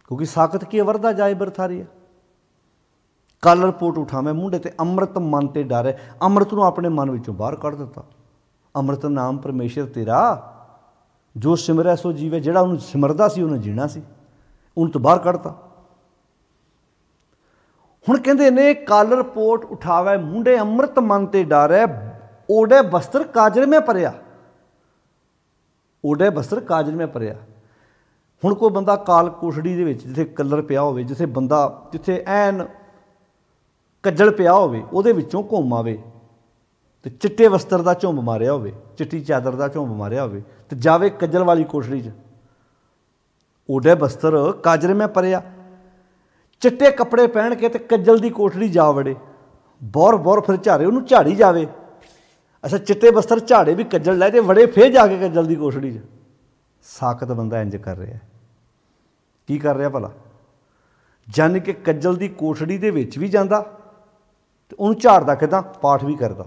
ਕਿਉਂਕਿ ਸਾਖਤ ਕੀ ਵਰਦਾ ਜਾਏ ਬਰਥਾਰੀ ਕਲਰ ਪੋਟ ਉਠਾਵੇਂ ਮੁੰਡੇ ਤੇ ਅੰਮ੍ਰਿਤ ਮਨ ਤੇ ਡਰ ਅੰਮ੍ਰਿਤ ਨੂੰ ਆਪਣੇ ਮਨ ਵਿੱਚੋਂ ਬਾਹਰ ਕੱਢ ਦਿੱਤਾ ਅੰਮ੍ਰਿਤ ਨਾਮ ਪਰਮੇਸ਼ਰ ਤੇਰਾ ਜੋ ਸਿਮਰੈ ਸੋ ਜੀਵੇ ਜਿਹੜਾ ਉਹਨੂੰ ਸਿਮਰਦਾ ਸੀ ਉਹਨੇ ਜੀਣਾ ਸੀ ਉਹਨੂੰ ਤੋਂ ਬਾਹਰ ਕੱਢਤਾ ਹੁਣ ਕਹਿੰਦੇ ਨੇ ਕਾਲਰ ਪੋਟ ਉਠਾਵੇ ਮੁੰਡੇ ਅੰਮ੍ਰਿਤ ਮਨ ਤੇ ਡਾਰੇ ਓੜੇ ਬਸਤਰ ਕਾਜਰ ਮੇ ਪਰਿਆ ਓੜੇ ਬਸਤਰ ਕਾਜਰ ਮੇ ਪਰਿਆ ਹੁਣ ਕੋਈ ਬੰਦਾ ਕਾਲ ਕੋਠੜੀ ਦੇ ਵਿੱਚ ਜਿੱਥੇ ਕਲਰ ਪਿਆ ਹੋਵੇ ਜਿੱਥੇ ਬੰਦਾ ਜਿੱਥੇ ਐਨ ਕੱਜਲ ਪਿਆ ਹੋਵੇ ਉਹਦੇ ਵਿੱਚੋਂ ਘੁੰਮ ਆਵੇ ਤੇ ਚਿੱਟੇ ਵਸਤਰ ਦਾ ਝੁੰਮ ਮਾਰਿਆ ਹੋਵੇ ਚਿੱਟੀ ਚਾਦਰ ਦਾ ਝੁੰਮ ਮਾਰਿਆ ਹੋਵੇ ਤੇ ਜਾਵੇ ਕੱਜਲ ਵਾਲੀ ਕੋਠੜੀ 'ਚ ਓੜੇ ਬਸਤਰ ਕਾਜਰ ਮੇ ਪਰਿਆ ਚਿੱਟੇ ਕੱਪੜੇ ਪਹਿਣ ਕੇ ਤੇ ਕੱਜਲ ਦੀ ਕੋਠੜੀ ਜਾ ਵੜੇ ਬੌਰ ਬੌਰ ਫਿਰ ਝਾੜੇ ਉਹਨੂੰ ਝਾੜੀ ਜਾਵੇ ਅੱਛਾ ਚਿੱਟੇ ਬਸਤਰ ਝਾੜੇ ਵੀ ਕੱਜਲ ਲੈ ਤੇ ਵੜੇ ਫੇਰ ਜਾ ਕੇ ਕੱਜਲ ਦੀ ਕੋਠੜੀ 'ਚ ਸਾਖਤ ਬੰਦਾ ਇੰਜ ਕਰ ਰਿਹਾ ਕੀ ਕਰ ਰਿਹਾ ਭਲਾ ਜਨ ਕੇ ਕੱਜਲ ਦੀ ਕੋਠੜੀ ਦੇ ਵਿੱਚ ਵੀ ਜਾਂਦਾ ਤੇ ਉਹਨੂੰ ਝਾੜਦਾ ਕਿਦਾਂ ਪਾਠ ਵੀ ਕਰਦਾ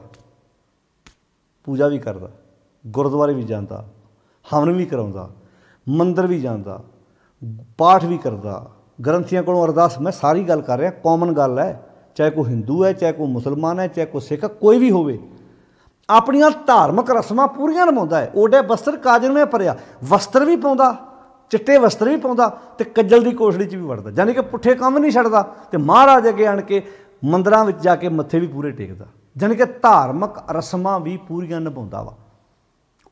ਪੂਜਾ ਵੀ ਕਰਦਾ ਗੁਰਦੁਆਰੇ ਵੀ ਜਾਂਦਾ ਹਵਨ ਵੀ ਕਰਾਉਂਦਾ ਮੰਦਰ ਵੀ ਜਾਂਦਾ ਪਾਠ ਵੀ ਕਰਦਾ ਗ੍ਰੰਥੀਆਂ ਕੋਲੋਂ ਅਰਦਾਸ ਮੈਂ ਸਾਰੀ ਗੱਲ ਕਰ ਰਿਹਾ ਕਾਮਨ ਗੱਲ ਹੈ ਚਾਹੇ ਕੋਈ ਹਿੰਦੂ ਹੈ ਚਾਹੇ ਕੋਈ ਮੁਸਲਮਾਨ ਹੈ ਚਾਹੇ ਕੋਈ ਸਿੱਖ ਕੋਈ ਵੀ ਹੋਵੇ ਆਪਣੀਆਂ ਧਾਰਮਿਕ ਰਸਮਾਂ ਪੂਰੀਆਂ ਨਿਭਾਉਂਦਾ ਹੈ ਓਡੇ ਬਸਤਰ ਕਾਜਲ ਨੇ ਪਰਿਆ ਵਸਤਰ ਵੀ ਪਾਉਂਦਾ ਚਿੱਟੇ ਵਸਤਰ ਵੀ ਪਾਉਂਦਾ ਤੇ ਕੱਜਲ ਦੀ ਕੋਸ਼ੜੀ 'ਚ ਵੀ ਵੜਦਾ ਯਾਨੀ ਕਿ ਪੁੱਠੇ ਕੰਮ ਨਹੀਂ ਛੱਡਦਾ ਤੇ ਮਹਾਰਾਜ ਅੱਗੇ ਆਣ ਕੇ ਮੰਦਰਾਂ ਵਿੱਚ ਜਾ ਕੇ ਮੱਥੇ ਵੀ ਪੂਰੇ ਟੇਕਦਾ ਯਾਨੀ ਕਿ ਧਾਰਮਿਕ ਰਸਮਾਂ ਵੀ ਪੂਰੀਆਂ ਨਿਭਾਉਂਦਾ ਵਾ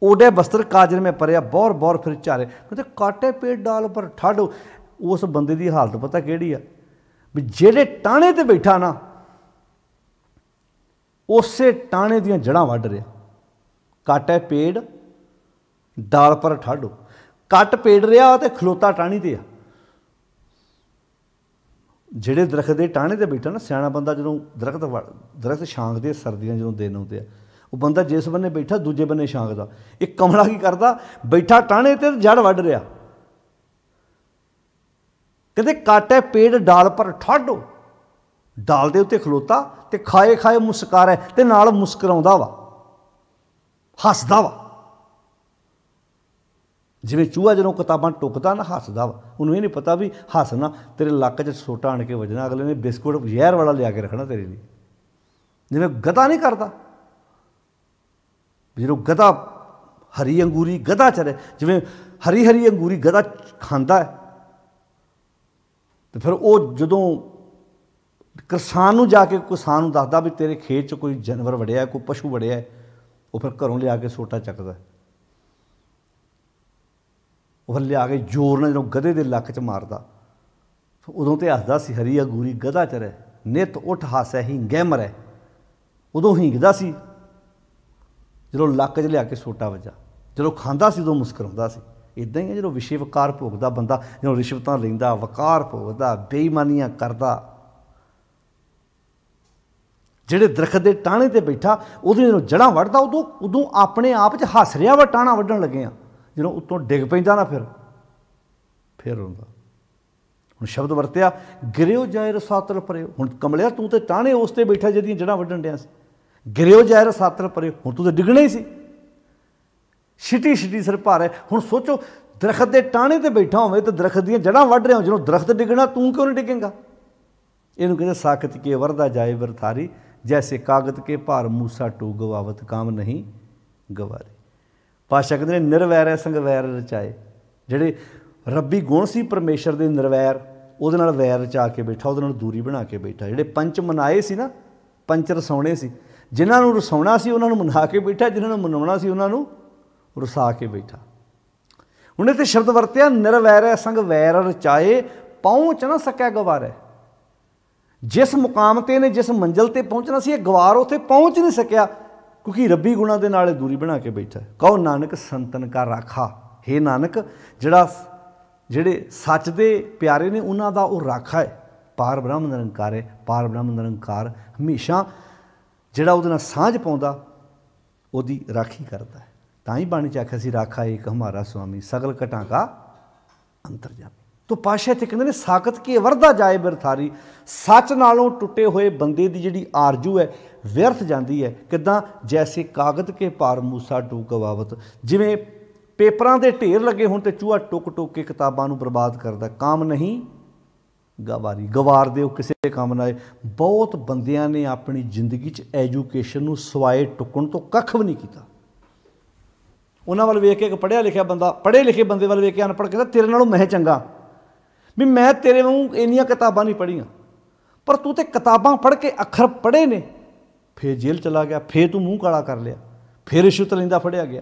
ਓਡੇ ਬਸਤਰ ਕਾਜਲ ਮੇ ਪਰਿਆ ਬਹੁਤ ਬਹੁਤ ਫਿਰ ਚਾਰੇ ਕਹਿੰਦੇ ਕਾਟੇ ਪੇਟ ਡਾਲ ਪਰ ਠਾਡੋ ਉਸ ਬੰਦੇ ਦੀ ਹਾਲਤ ਪਤਾ ਕਿਹੜੀ ਆ ਵੀ ਜਿਹੜੇ ਟਾਣੇ ਤੇ ਬੈਠਾ ਨਾ ਉਸੇ ਟਾਣੇ ਦੀਆਂ ਜੜਾਂ ਵੱਢ ਰਿਹਾ ਕਾਟੇ ਪੇੜ ਡਾਲ ਪਰ ਠਾਡੋ ਕੱਟ ਪੇੜ ਰਿਹਾ ਤੇ ਖਲੋਤਾ ਟਾਣੀ ਤੇ ਆ ਜਿਹੜੇ ਦਰਖਤ ਦੇ ਟਾਣੇ ਤੇ ਬੈਠਾ ਨਾ ਸਿਆਣਾ ਬੰਦਾ ਜਦੋਂ ਦਰਖਤ ਦਰਖਤ ਛਾਂਗਦੇ ਸਰਦੀਆਂ ਜਦੋਂ ਦਿਨ ਆਉਂਦੇ ਆ ਉਹ ਬੰਦਾ ਜਿਸ ਬੰਨੇ ਬੈਠਾ ਦੂਜੇ ਬੰਨੇ ਛਾਂਗਦਾ ਇਹ ਕਮਲਾ ਕੀ ਕਰਦਾ ਬੈਠਾ ਟਾਣੇ ਤੇ ਜੜ ਵੱਢ ਰਿਹਾ ਕਹਿੰਦੇ ਕਾਟੇ ਪੇੜ ਡਾਲ ਪਰ ਠਾਡੋ ਡਾਲ ਦੇ ਉੱਤੇ ਖਲੋਤਾ ਤੇ ਖਾਏ ਖਾਏ ਮੁਸਕਾਰੇ ਤੇ ਨਾਲ ਮੁਸਕਰਾਉਂਦਾ ਵਾ ਹੱਸਦਾ ਵਾ ਜਿਵੇਂ ਚੂਹਾ ਜਦੋਂ ਕਿਤਾਬਾਂ ਟੁੱਕਦਾ ਨਾ ਹੱਸਦਾ ਵਾ ਉਹਨੂੰ ਇਹ ਨਹੀਂ ਪਤਾ ਵੀ ਹੱਸਣਾ ਤੇਰੇ ਲੱਕ 'ਚ ਸੋਟਾ ਆਣ ਕੇ ਵਜਣਾ ਅਗਲੇ ਨੇ ਬਿਸਕੁਟ ਜ਼ਹਿਰ ਵਾਲਾ ਲਿਆ ਕੇ ਰੱਖਣਾ ਤੇਰੇ ਲਈ ਜਿਵੇਂ ਗਦਾ ਨਹੀਂ ਕਰਦਾ ਜਿਹੜਾ ਗਦਾ ਹਰੀ ਅੰਗੂਰੀ ਗਦਾ ਚਰੇ ਜਿਵੇਂ ਹਰੀ ਹਰੀ ਅੰਗੂਰੀ ਗਦਾ ਖਾਂਦਾ ਹੈ ਤੇ ਫਿਰ ਉਹ ਜਦੋਂ ਕਿਸਾਨ ਨੂੰ ਜਾ ਕੇ ਕਿਸਾਨ ਨੂੰ ਦੱਸਦਾ ਵੀ ਤੇਰੇ ਖੇਤ 'ਚ ਕੋਈ ਜਾਨਵਰ ਵੜਿਆ ਕੋਈ ਪਸ਼ੂ ਵੜਿਆ ਉਹ ਫਿਰ ਘਰੋਂ ਲਿਆ ਕੇ ਸੋਟਾ ਚੱਕਦਾ ਉਹ ਲਿਆ ਕੇ ਜ਼ੋਰ ਨਾਲ ਜਦੋਂ ਗਧੇ ਦੇ ਲੱਕ 'ਚ ਮਾਰਦਾ ਉਦੋਂ ਤੇ ਹੱਸਦਾ ਸੀ ਹਰੀਆ ਗੂਰੀ ਗਧਾ ਚਰੇ ਨਿਤ ਉੱਠ ਹਾਸੈ ਹੀ ਗਹਿਮਰ ਹੈ ਉਦੋਂ ਹਿੰਗਦਾ ਸੀ ਜਦੋਂ ਲੱਕ 'ਚ ਲਿਆ ਕੇ ਸੋਟਾ ਵੱਜਾ ਜਦੋਂ ਖਾਂਦਾ ਸੀ ਉਦੋਂ ਮੁਸਕਰਾਉਂਦਾ ਸੀ ਇਦਾਂ ਹੀ ਹੈ ਜਦੋਂ ਵਿਸ਼ੇ ਵਕਾਰ ਭੋਗਦਾ ਬੰਦਾ ਜਦੋਂ ਰਿਸ਼ਵਤਾਂ ਲੈਂਦਾ ਵਕਾਰ ਭੋਗਦਾ ਬੇਈਮਾਨੀਆਂ ਕਰਦਾ ਜਿਹੜੇ ਦਰਖਤ ਦੇ ਟਾਣੇ ਤੇ ਬੈਠਾ ਉਹਦੇ ਜਦੋਂ ਜੜਾਂ ਵੱਢਦਾ ਉਦੋਂ ਉਦੋਂ ਆਪਣੇ ਆਪ 'ਚ ਹੱਸ ਰਿਹਾ ਵਾ ਟਾਣਾ ਵੱਢਣ ਲੱਗੇ ਆ ਜਦੋਂ ਉੱਤੋਂ ਡਿੱਗ ਪੈਂਦਾ ਨਾ ਫਿਰ ਫਿਰ ਹੁੰਦਾ ਹੁਣ ਸ਼ਬਦ ਵਰਤਿਆ ਗਿਰਿਓ ਜਾਇ ਰਸਾਤਲ ਪਰੇ ਹੁਣ ਕਮਲਿਆ ਤੂੰ ਤੇ ਟਾਣੇ ਉਸ ਤੇ ਬੈਠਾ ਜਿਹਦੀਆਂ ਜੜਾਂ ਵੱਢਣ ਡਿਆ ਸੀ ਗਿਰਿਓ ਜਾਇ ਰਸਾਤਲ ਪਰੇ ਹੁਣ ਤੂੰ ਤੇ ਡਿੱਗਣਾ ਹੀ ਸੀ ਛਿਟੀ ਛਿਟੀ ਸਿਰ ਭਾਰ ਹੈ ਹੁਣ ਸੋਚੋ ਦਰਖਤ ਦੇ ਟਾਣੇ ਤੇ ਬੈਠਾ ਹੋਵੇ ਤੇ ਦਰਖਤ ਦੀਆਂ ਜੜਾਂ ਵੱਢ ਰਿਹਾ ਜਦੋਂ ਦਰਖਤ ਡਿੱਗਣਾ ਤੂੰ ਕਿਉਂ ਨਹੀਂ ਡਿੱਗੇਗਾ ਇਹਨੂੰ ਕਹਿੰਦੇ ਸਾਖਤ ਕੇ ਵਰਦਾ ਜਾਏ ਵਰਥਾਰੀ ਜੈਸੇ ਕਾਗਤ ਕੇ ਭਾਰ ਮੂਸਾ ਟੂ ਗਵਾਵਤ ਕਾਮ ਨਹੀਂ ਗਵਾਰੇ ਪਾਸ਼ਾ ਕਹਿੰਦੇ ਨਿਰਵੈਰ ਹੈ ਸੰਗ ਵੈਰ ਰਚਾਏ ਜਿਹੜੇ ਰੱਬੀ ਗੁਣ ਸੀ ਪਰਮੇਸ਼ਰ ਦੇ ਨਿਰਵੈਰ ਉਹਦੇ ਨਾਲ ਵੈਰ ਰਚਾ ਕੇ ਬੈਠਾ ਉਹਦੇ ਨਾਲ ਦੂਰੀ ਬਣਾ ਕੇ ਬੈਠਾ ਜਿਹੜੇ ਪੰਚ ਮਨਾਏ ਸੀ ਨਾ ਪੰਚ ਰਸਾਉਣੇ ਸੀ ਜਿਨ੍ਹਾਂ ਨੂੰ ਰਸਾਉਣਾ ਸੀ ਉਹਨਾਂ ਨੂੰ ਮਨਾ ਕੇ ਬੈਠਾ ਜਿਨ੍ਹਾਂ ਨੂੰ ਮਨਾਉਣਾ ਸੀ ਉਹਨਾਂ ਨੂੰ ਰਸਾ ਕੇ ਬੈਠਾ ਹੁਣ ਇਥੇ ਸ਼ਬਦ ਵਰਤਿਆ ਨਿਰਵੈਰੈ ਸੰਗ ਵੈਰ ਰਚਾਏ ਪਹੁੰਚ ਨਾ ਸਕਿਆ ਗਵਾਰੈ ਜਿਸ ਮੁਕਾਮ ਤੇ ਨੇ ਜਿਸ ਮੰਜ਼ਲ ਤੇ ਪਹੁੰਚਣਾ ਸੀ ਇਹ ਗਵਾਰ ਉਥੇ ਪਹੁੰਚ ਨਹੀਂ ਸਕਿਆ ਕਿਉਂਕਿ ਰੱਬੀ ਗੁਣਾ ਦੇ ਨਾਲ ਦੂਰੀ ਬਣਾ ਕੇ ਬੈਠਾ ਕਹੋ ਨਾਨਕ ਸੰਤਨ ਕਾ ਰਾਖਾ हे ਨਾਨਕ ਜਿਹੜਾ ਜਿਹੜੇ ਸੱਚ ਦੇ ਪਿਆਰੇ ਨੇ ਉਹਨਾਂ ਦਾ ਉਹ ਰਾਖਾ ਹੈ ਪਾਰ ਬ੍ਰਹਮ ਨਿਰੰਕਾਰ ਹੈ ਪਾਰ ਬ੍ਰਹਮ ਨਿਰੰਕਾਰ ਹਮੇਸ਼ਾ ਜਿਹੜਾ ਉਹਦੇ ਨਾਲ ਸਾਂਝ ਪਾਉਂਦਾ ਉਹਦੀ ਰਾਖੀ ਕਰਦਾ ਹੈ ਤਾਂ ਹੀ ਬਾਣੀ ਚ ਆਖਿਆ ਸੀ ਰਾਖਾ ਏਕ ਹਮਾਰਾ ਸੁਆਮੀ ਸਗਲ ਕਟਾਂ ਕਾ ਅੰਤਰ ਜਾਪੇ ਤੋ ਪਾਸ਼ਾ ਤੇ ਕਹਿੰਦੇ ਨੇ ਸਾਖਤ ਕੀ ਵਰਦਾ ਜਾਏ ਬਿਰਥਾਰੀ ਸੱਚ ਨਾਲੋਂ ਟੁੱਟੇ ਹੋਏ ਬੰਦੇ ਦੀ ਜਿਹੜੀ ਆਰਜੂ ਹੈ ਵਿਅਰਥ ਜਾਂਦੀ ਹੈ ਕਿਦਾਂ ਜੈਸੇ ਕਾਗਦ ਕੇ ਪਾਰ ਮੂਸਾ ਡੂਬ ਗਵਾਵਤ ਜਿਵੇਂ ਪੇਪਰਾਂ ਦੇ ਢੇਰ ਲੱਗੇ ਹੋਣ ਤੇ ਚੂਹਾ ਟੁਕ ਟੁਕ ਕੇ ਕਿਤਾਬਾਂ ਨੂੰ ਬਰਬਾਦ ਕਰਦਾ ਕਾਮ ਨਹੀਂ ਗਵਾਰੀ ਗਵਾਰ ਦੇ ਉਹ ਕਿਸੇ ਕੰਮ ਨਾਲ ਬਹੁਤ ਬੰਦਿਆਂ ਨੇ ਆਪਣੀ ਜ਼ਿੰਦਗੀ 'ਚ ਐਜੂਕੇਸ਼ਨ ਨੂੰ ਸਵਾਏ ਟੁਕਣ ਤੋਂ ਕੱਖ ਵੀ ਨਹੀਂ ਕੀਤਾ ਉਹਨਾਂ ਵੱਲ ਵੇਖ ਕੇ ਇੱਕ ਪੜਿਆ ਲਿਖਿਆ ਬੰਦਾ ਪੜੇ ਲਿਖੇ ਬੰਦੇ ਵੱਲ ਵੇਖ ਕੇ ਅਨਪੜ੍ਹ ਕਹਿੰਦਾ ਤੇਰੇ ਨਾਲੋਂ ਮੈਂ ਚੰਗਾ ਵੀ ਮੈਂ ਤੇਰੇ ਵਾਂਗੂ ਇੰਨੀਆਂ ਕਿਤਾਬਾਂ ਨਹੀਂ ਪੜ੍ਹੀਆਂ ਪਰ ਤੂੰ ਤੇ ਕਿਤਾਬਾਂ ਪੜ੍ਹ ਕੇ ਅੱਖਰ ਪੜ੍ਹੇ ਨੇ ਫੇਰ ਜੇਲ੍ਹ ਚਲਾ ਗਿਆ ਫੇਰ ਤੂੰ ਮੂੰਹ ਕਾਲਾ ਕਰ ਲਿਆ ਫੇਰ ਰਿਸ਼ਵਤ ਲੈਂਦਾ ਫੜਿਆ ਗਿਆ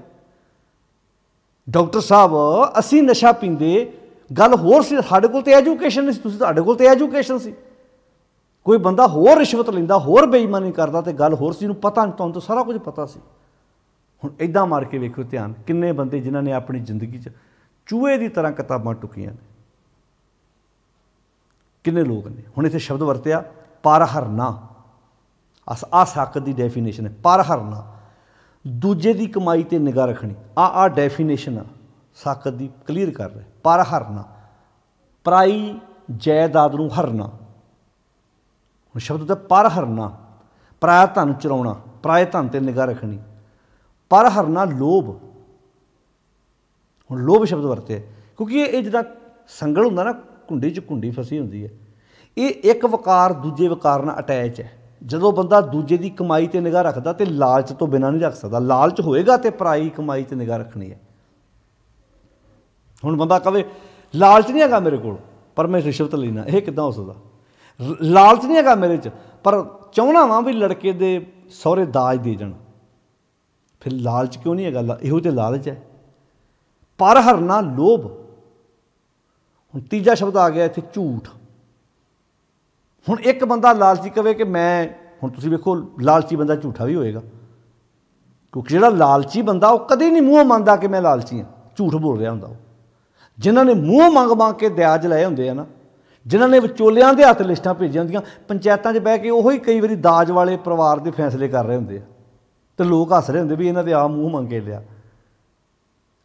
ਡਾਕਟਰ ਸਾਹਿਬ ਅਸੀਂ ਨਸ਼ਾ ਪੀਂਦੇ ਗੱਲ ਹੋਰ ਸੀ ਸਾਡੇ ਕੋਲ ਤੇ ਐਜੂਕੇਸ਼ਨ ਨਹੀਂ ਸੀ ਤੁਸੀਂ ਤੁਹਾਡੇ ਕੋਲ ਤੇ ਐਜੂਕੇਸ਼ਨ ਸੀ ਕੋਈ ਬੰਦਾ ਹੋਰ ਰਿਸ਼ਵਤ ਲੈਂਦਾ ਹੋਰ ਬੇਈਮਾਨੀ ਕਰਦਾ ਤੇ ਗੱਲ ਹੋਰ ਸੀ ਨੂੰ ਪਤਾ ਨਹੀਂ ਤੁਹਾਨੂੰ ਤਾਂ ਸਾਰਾ ਕੁਝ ਪਤਾ ਸੀ ਹੁਣ ਐਦਾਂ ਮਾਰ ਕੇ ਵੇਖੋ ਧਿਆਨ ਕਿੰਨੇ ਬੰਦੇ ਜਿਨ੍ਹਾਂ ਨੇ ਆਪਣੀ ਜ਼ਿੰਦਗੀ 'ਚ ਚੂਹੇ ਦੀ ਤਰ੍ਹਾਂ ਕਿਤਾਬਾਂ ਟੁਕੀਆਂ ਨੇ ਕਿੰਨੇ ਲੋਕ ਨੇ ਹੁਣ ਇਥੇ ਸ਼ਬਦ ਵਰਤਿਆ ਪਰਹਰਨਾ ਅਸ ਆਸ ਸਾਕ ਦੀ ਡੈਫੀਨੇਸ਼ਨ ਹੈ ਪਰਹਰਨਾ ਦੂਜੇ ਦੀ ਕਮਾਈ ਤੇ ਨਿਗਾਹ ਰੱਖਣੀ ਆ ਆ ਡੈਫੀਨੇਸ਼ਨ ਆ ਸਾਕਤ ਦੀ ਕਲੀਅਰ ਕਰ ਰਿਹਾ ਪਰ ਹਰਨਾ ਪ੍ਰਾਈ ਜਾਇਦਾਦ ਨੂੰ ਹਰਨਾ ਹੁਣ ਸ਼ਬਦ ਤਾਂ ਪਰ ਹਰਨਾ ਪਰਾਇਆ ਧਨ ਚਰਾਉਣਾ ਪਰਾਇਆ ਧਨ ਤੇ ਨਿਗਾਹ ਰੱਖਣੀ ਪਰ ਹਰਨਾ ਲੋਭ ਹੁਣ ਲੋਭ ਸ਼ਬਦ ਵਰਤੇ ਕਿਉਂਕਿ ਇਹ ਜਿਹੜਾ ਸੰਗਲ ਹੁੰਦਾ ਨਾ ਕੁੰਡੀ 'ਚ ਕੁੰਡੀ ਫਸੀ ਹੁੰਦੀ ਹੈ ਇਹ ਇੱਕ ਵਕਾਰ ਦੂਜੇ ਵਕਾਰ ਨਾਲ ਅਟੈਚ ਹੈ ਜਦੋਂ ਬੰਦਾ ਦੂਜੇ ਦੀ ਕਮਾਈ ਤੇ ਨਿਗਾਹ ਰੱਖਦਾ ਤੇ ਲਾਲਚ ਤੋਂ ਬਿਨਾਂ ਨਹੀਂ ਰੱਖ ਸਕਦਾ ਲਾਲਚ ਹੋਏਗਾ ਤੇ ਪਰਾਈ ਕਮਾਈ ਤੇ ਨਿਗਾਹ ਰੱਖਣੀ ਹੈ ਹੁਣ ਬੰਦਾ ਕਵੇ ਲਾਲਚ ਨਹੀਂ ਹੈਗਾ ਮੇਰੇ ਕੋਲ ਪਰ ਮੈਂ ਰਿਸ਼ਵਤ ਲੈਣਾ ਇਹ ਕਿਦਾਂ ਹੋ ਸਕਦਾ ਲਾਲਚ ਨਹੀਂ ਹੈਗਾ ਮੇਰੇ 'ਚ ਪਰ ਚਾਹਣਾ ਵਾਂ ਵੀ ਲੜਕੇ ਦੇ ਸਹੁਰੇ ਦਾਜ ਦੇ ਜਾਣ ਫਿਰ ਲਾਲਚ ਕਿਉਂ ਨਹੀਂ ਇਹ ਗੱਲ ਇਹੋ ਤੇ ਲਾਲਚ ਹੈ ਪਰ ਹਰਨਾ ਲੋਭ ਹੁਣ ਤੀਜਾ ਸ਼ਬਦ ਆ ਗਿਆ ਇੱਥੇ ਝੂਠ ਹੁਣ ਇੱਕ ਬੰਦਾ ਲਾਲਚੀ ਕਵੇ ਕਿ ਮੈਂ ਹੁਣ ਤੁਸੀਂ ਵੇਖੋ ਲਾਲਚੀ ਬੰਦਾ ਝੂਠਾ ਵੀ ਹੋਏਗਾ ਕਿਉਂਕਿ ਜਿਹੜਾ ਲਾਲਚੀ ਬੰਦਾ ਉਹ ਕਦੇ ਨਹੀਂ ਮੂੰਹ ਮੰਨਦਾ ਕਿ ਮੈਂ ਲਾਲਚੀ ਹਾਂ ਝੂਠ ਬੋਲ ਰਿਹਾ ਹੁੰਦਾ ਉਹ ਜਿਨ੍ਹਾਂ ਨੇ ਮੂੰਹ ਮੰਗ ਮੰਗ ਕੇ ਦਿਆਜ ਲਏ ਹੁੰਦੇ ਆ ਨਾ ਜਿਨ੍ਹਾਂ ਨੇ ਵਿਚੋਲਿਆਂ ਦੇ ਹੱਥ ਲਿਸਟਾਂ ਭੇਜੀਆਂ ਹੁੰਦੀਆਂ ਪੰਚਾਇਤਾਂ 'ਚ ਬਹਿ ਕੇ ਉਹੋ ਹੀ ਕਈ ਵਾਰੀ ਦਾਜ ਵਾਲੇ ਪਰਿਵਾਰ ਦੇ ਫੈਸਲੇ ਕਰ ਰਹੇ ਹੁੰਦੇ ਆ ਤੇ ਲੋਕ ਹੱਸ ਰਹੇ ਹੁੰਦੇ ਵੀ ਇਹਨਾਂ ਦੇ ਆ ਮੂੰਹ ਮੰਗੇ ਲਿਆ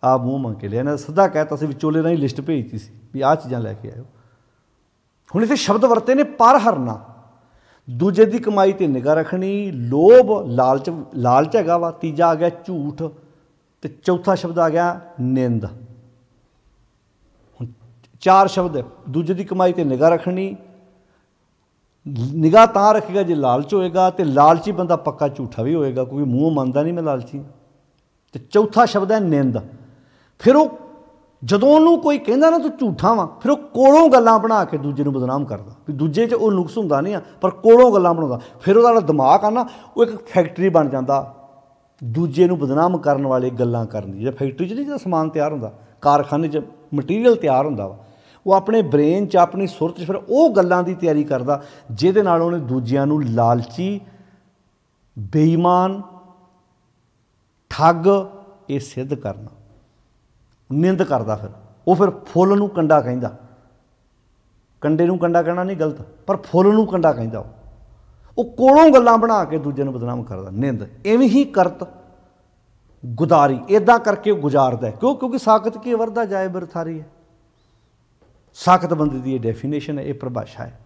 ਆ ਮੂੰਹ ਮੰਗੇ ਲਿਆ ਸਦਾ ਸਿੱਧਾ ਕਹਿਤਾ ਸੀ ਵਿਚੋਲੇ ਹੀ ਲਿਸਟ ਭੇਜੀ ਸੀ ਵੀ ਆ ਚੀਜ਼ਾਂ ਲੈ ਕੇ ਆਇਓ ਹੁਣ ਇਥੇ ਸ਼ਬਦ ਵਰਤੇ ਨੇ ਪਰ ਹਰਨਾ ਦੂਜੇ ਦੀ ਕਮਾਈ ਤੇ ਨਿਗਾ ਰੱਖਣੀ ਲੋਭ ਲਾਲਚ ਲਾਲਚ ਹੈਗਾ ਵਾ ਤੀਜਾ ਆ ਗਿਆ ਝੂਠ ਤੇ ਚੌਥਾ ਸ਼ਬਦ ਆ ਗਿਆ ਨਿੰਦ ਹੁਣ ਚਾਰ ਸ਼ਬਦ ਦੂਜੇ ਦੀ ਕਮਾਈ ਤੇ ਨਿਗਾ ਰੱਖਣੀ ਨਿਗਾਹ ਤਾਂ ਰੱਖੇਗਾ ਜੇ ਲਾਲਚ ਹੋਏਗਾ ਤੇ ਲਾਲਚੀ ਬੰਦਾ ਪੱਕਾ ਝੂਠਾ ਵੀ ਹੋਏਗਾ ਕਿਉਂਕਿ ਮੂੰਹ ਮੰਨਦਾ ਨਹੀਂ ਮੈਂ ਲਾਲਚੀ ਤੇ ਚੌਥਾ ਸ਼ਬਦ ਹੈ ਨਿੰਦ ਫਿਰ ਉਹ ਜਦੋਂ ਉਹਨੂੰ ਕੋਈ ਕਹਿੰਦਾ ਨਾ ਤੂੰ ਝੂਠਾ ਵਾ ਫਿਰ ਉਹ ਕੋਲੋਂ ਗੱਲਾਂ ਬਣਾ ਕੇ ਦੂਜੇ ਨੂੰ ਬਦਨਾਮ ਕਰਦਾ ਵੀ ਦੂਜੇ 'ਚ ਉਹ ਨੁਕਸ ਹੁੰਦਾ ਨਹੀਂ ਆ ਪਰ ਕੋਲੋਂ ਗੱਲਾਂ ਬਣਾਉਂਦਾ ਫਿਰ ਉਹਦਾ ਜਿਹੜਾ ਦਿਮਾਗ ਆ ਨਾ ਉਹ ਇੱਕ ਫੈਕਟਰੀ ਬਣ ਜਾਂਦਾ ਦੂਜੇ ਨੂੰ ਬਦਨਾਮ ਕਰਨ ਵਾਲੇ ਗੱਲਾਂ ਕਰਨ ਦੀ ਜਿਹੜਾ ਫੈਕਟਰੀ 'ਚ ਨਹੀਂ ਜਿਹੜਾ ਸਮਾਨ ਤਿਆਰ ਹੁੰਦਾ ਕਾਰਖਾਨੇ 'ਚ ਮਟੀਰੀਅਲ ਤਿਆਰ ਹੁੰਦਾ ਵਾ ਉਹ ਆਪਣੇ ਬ੍ਰੇਨ 'ਚ ਆਪਣੀ ਸੁਰਤ 'ਚ ਫਿਰ ਉਹ ਗੱਲਾਂ ਦੀ ਤਿਆਰੀ ਕਰਦਾ ਜਿਹਦੇ ਨਾਲ ਉਹਨੇ ਦੂਜਿਆਂ ਨੂੰ ਲਾਲਚੀ ਬੇਈਮਾਨ ਠੱਗ ਇਹ ਸਿੱਧ ਕਰਨਾ ਨਿੰਦ ਕਰਦਾ ਫਿਰ ਉਹ ਫਿਰ ਫੁੱਲ ਨੂੰ ਕੰਡਾ ਕਹਿੰਦਾ ਕੰਡੇ ਨੂੰ ਕੰਡਾ ਕਹਿਣਾ ਨਹੀਂ ਗਲਤ ਪਰ ਫੁੱਲ ਨੂੰ ਕੰਡਾ ਕਹਿੰਦਾ ਉਹ ਕੋਲੋਂ ਗੱਲਾਂ ਬਣਾ ਕੇ ਦੂਜੇ ਨੂੰ ਬਦਨਾਮ ਕਰਦਾ ਨਿੰਦ ਐਵੇਂ ਹੀ ਕਰਤ ਗੁਦਾਰੀ ਇਦਾਂ ਕਰਕੇ ਉਹ ਗੁਜ਼ਾਰਦਾ ਕਿਉਂ ਕਿਉਂਕਿ ਸਾਖਤ ਕੀ ਵਰਦਾ ਜਾਏ ਬਰਥਾਰੀ ਹੈ ਸਾਖਤ ਬੰਦੇ ਦੀ ਇਹ ਡੈਫੀਨੇਸ਼ਨ ਹੈ ਇਹ ਪਰਿਭਾਸ਼ਾ ਹੈ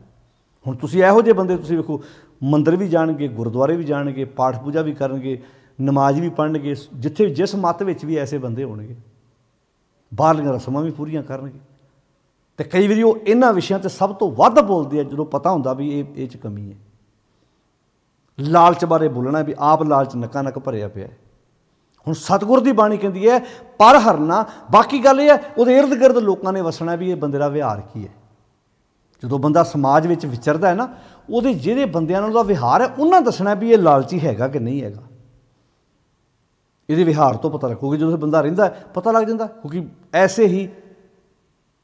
ਹੁਣ ਤੁਸੀਂ ਇਹੋ ਜਿਹੇ ਬੰਦੇ ਤੁਸੀਂ ਵੇਖੋ ਮੰਦਰ ਵੀ ਜਾਣਗੇ ਗੁਰਦੁਆਰੇ ਵੀ ਜਾਣਗੇ ਪਾਠ ਪੂਜਾ ਵੀ ਕਰਨਗੇ ਨਮਾਜ਼ ਵੀ ਪੜਨਗੇ ਜਿੱਥੇ ਜਿਸ ਮਤ ਵਿੱਚ ਵੀ ਐਸੇ ਬੰਦੇ ਹੋਣਗੇ ਬਾਹਰਲੀਆਂ ਰਸਮਾਂ ਵੀ ਪੂਰੀਆਂ ਕਰਨਗੇ ਤੇ ਕਈ ਵਾਰੀ ਉਹ ਇਹਨਾਂ ਵਿਸ਼ਿਆਂ ਤੇ ਸਭ ਤੋਂ ਵੱਧ ਬੋਲਦੇ ਆ ਜਦੋਂ ਪਤਾ ਹੁੰਦਾ ਵੀ ਇਹ ਇਹ ਚ ਕਮੀ ਹੈ ਲਾਲਚ ਬਾਰੇ ਬੋਲਣਾ ਵੀ ਆਪ ਲਾਲਚ ਨਕਾ ਨਕ ਭਰਿਆ ਪਿਆ ਹੈ ਹੁਣ ਸਤਗੁਰ ਦੀ ਬਾਣੀ ਕਹਿੰਦੀ ਹੈ ਪਰ ਹਰਨਾ ਬਾਕੀ ਗੱਲ ਇਹ ਹੈ ਉਹਦੇ ird gird ਲੋਕਾਂ ਨੇ ਵਸਣਾ ਵੀ ਇਹ ਬੰਦੇ ਦਾ ਵਿਹਾਰ ਕੀ ਹੈ ਜਦੋਂ ਬੰਦਾ ਸਮਾਜ ਵਿੱਚ ਵਿਚਰਦਾ ਹੈ ਨਾ ਉਹਦੇ ਜਿਹੜੇ ਬੰਦਿਆਂ ਨਾਲ ਉਹਦਾ ਵਿਹਾਰ ਹੈ ਉਹਨਾਂ ਦੱਸਣਾ ਵੀ ਇਹ ਲਾਲਚੀ ਹੈਗਾ ਕਿ ਨਹੀਂ ਹੈਗਾ ਇਹਦੇ ਵਿਹਾਰ ਤੋਂ ਪਤਾ ਲੱਗੂਗਾ ਜਦੋਂ ਬੰਦਾ ਰਹਿੰਦਾ ਪਤਾ ਲੱਗ ਜਾਂਦਾ ਕਿਉਂਕਿ ਐਸੇ ਹੀ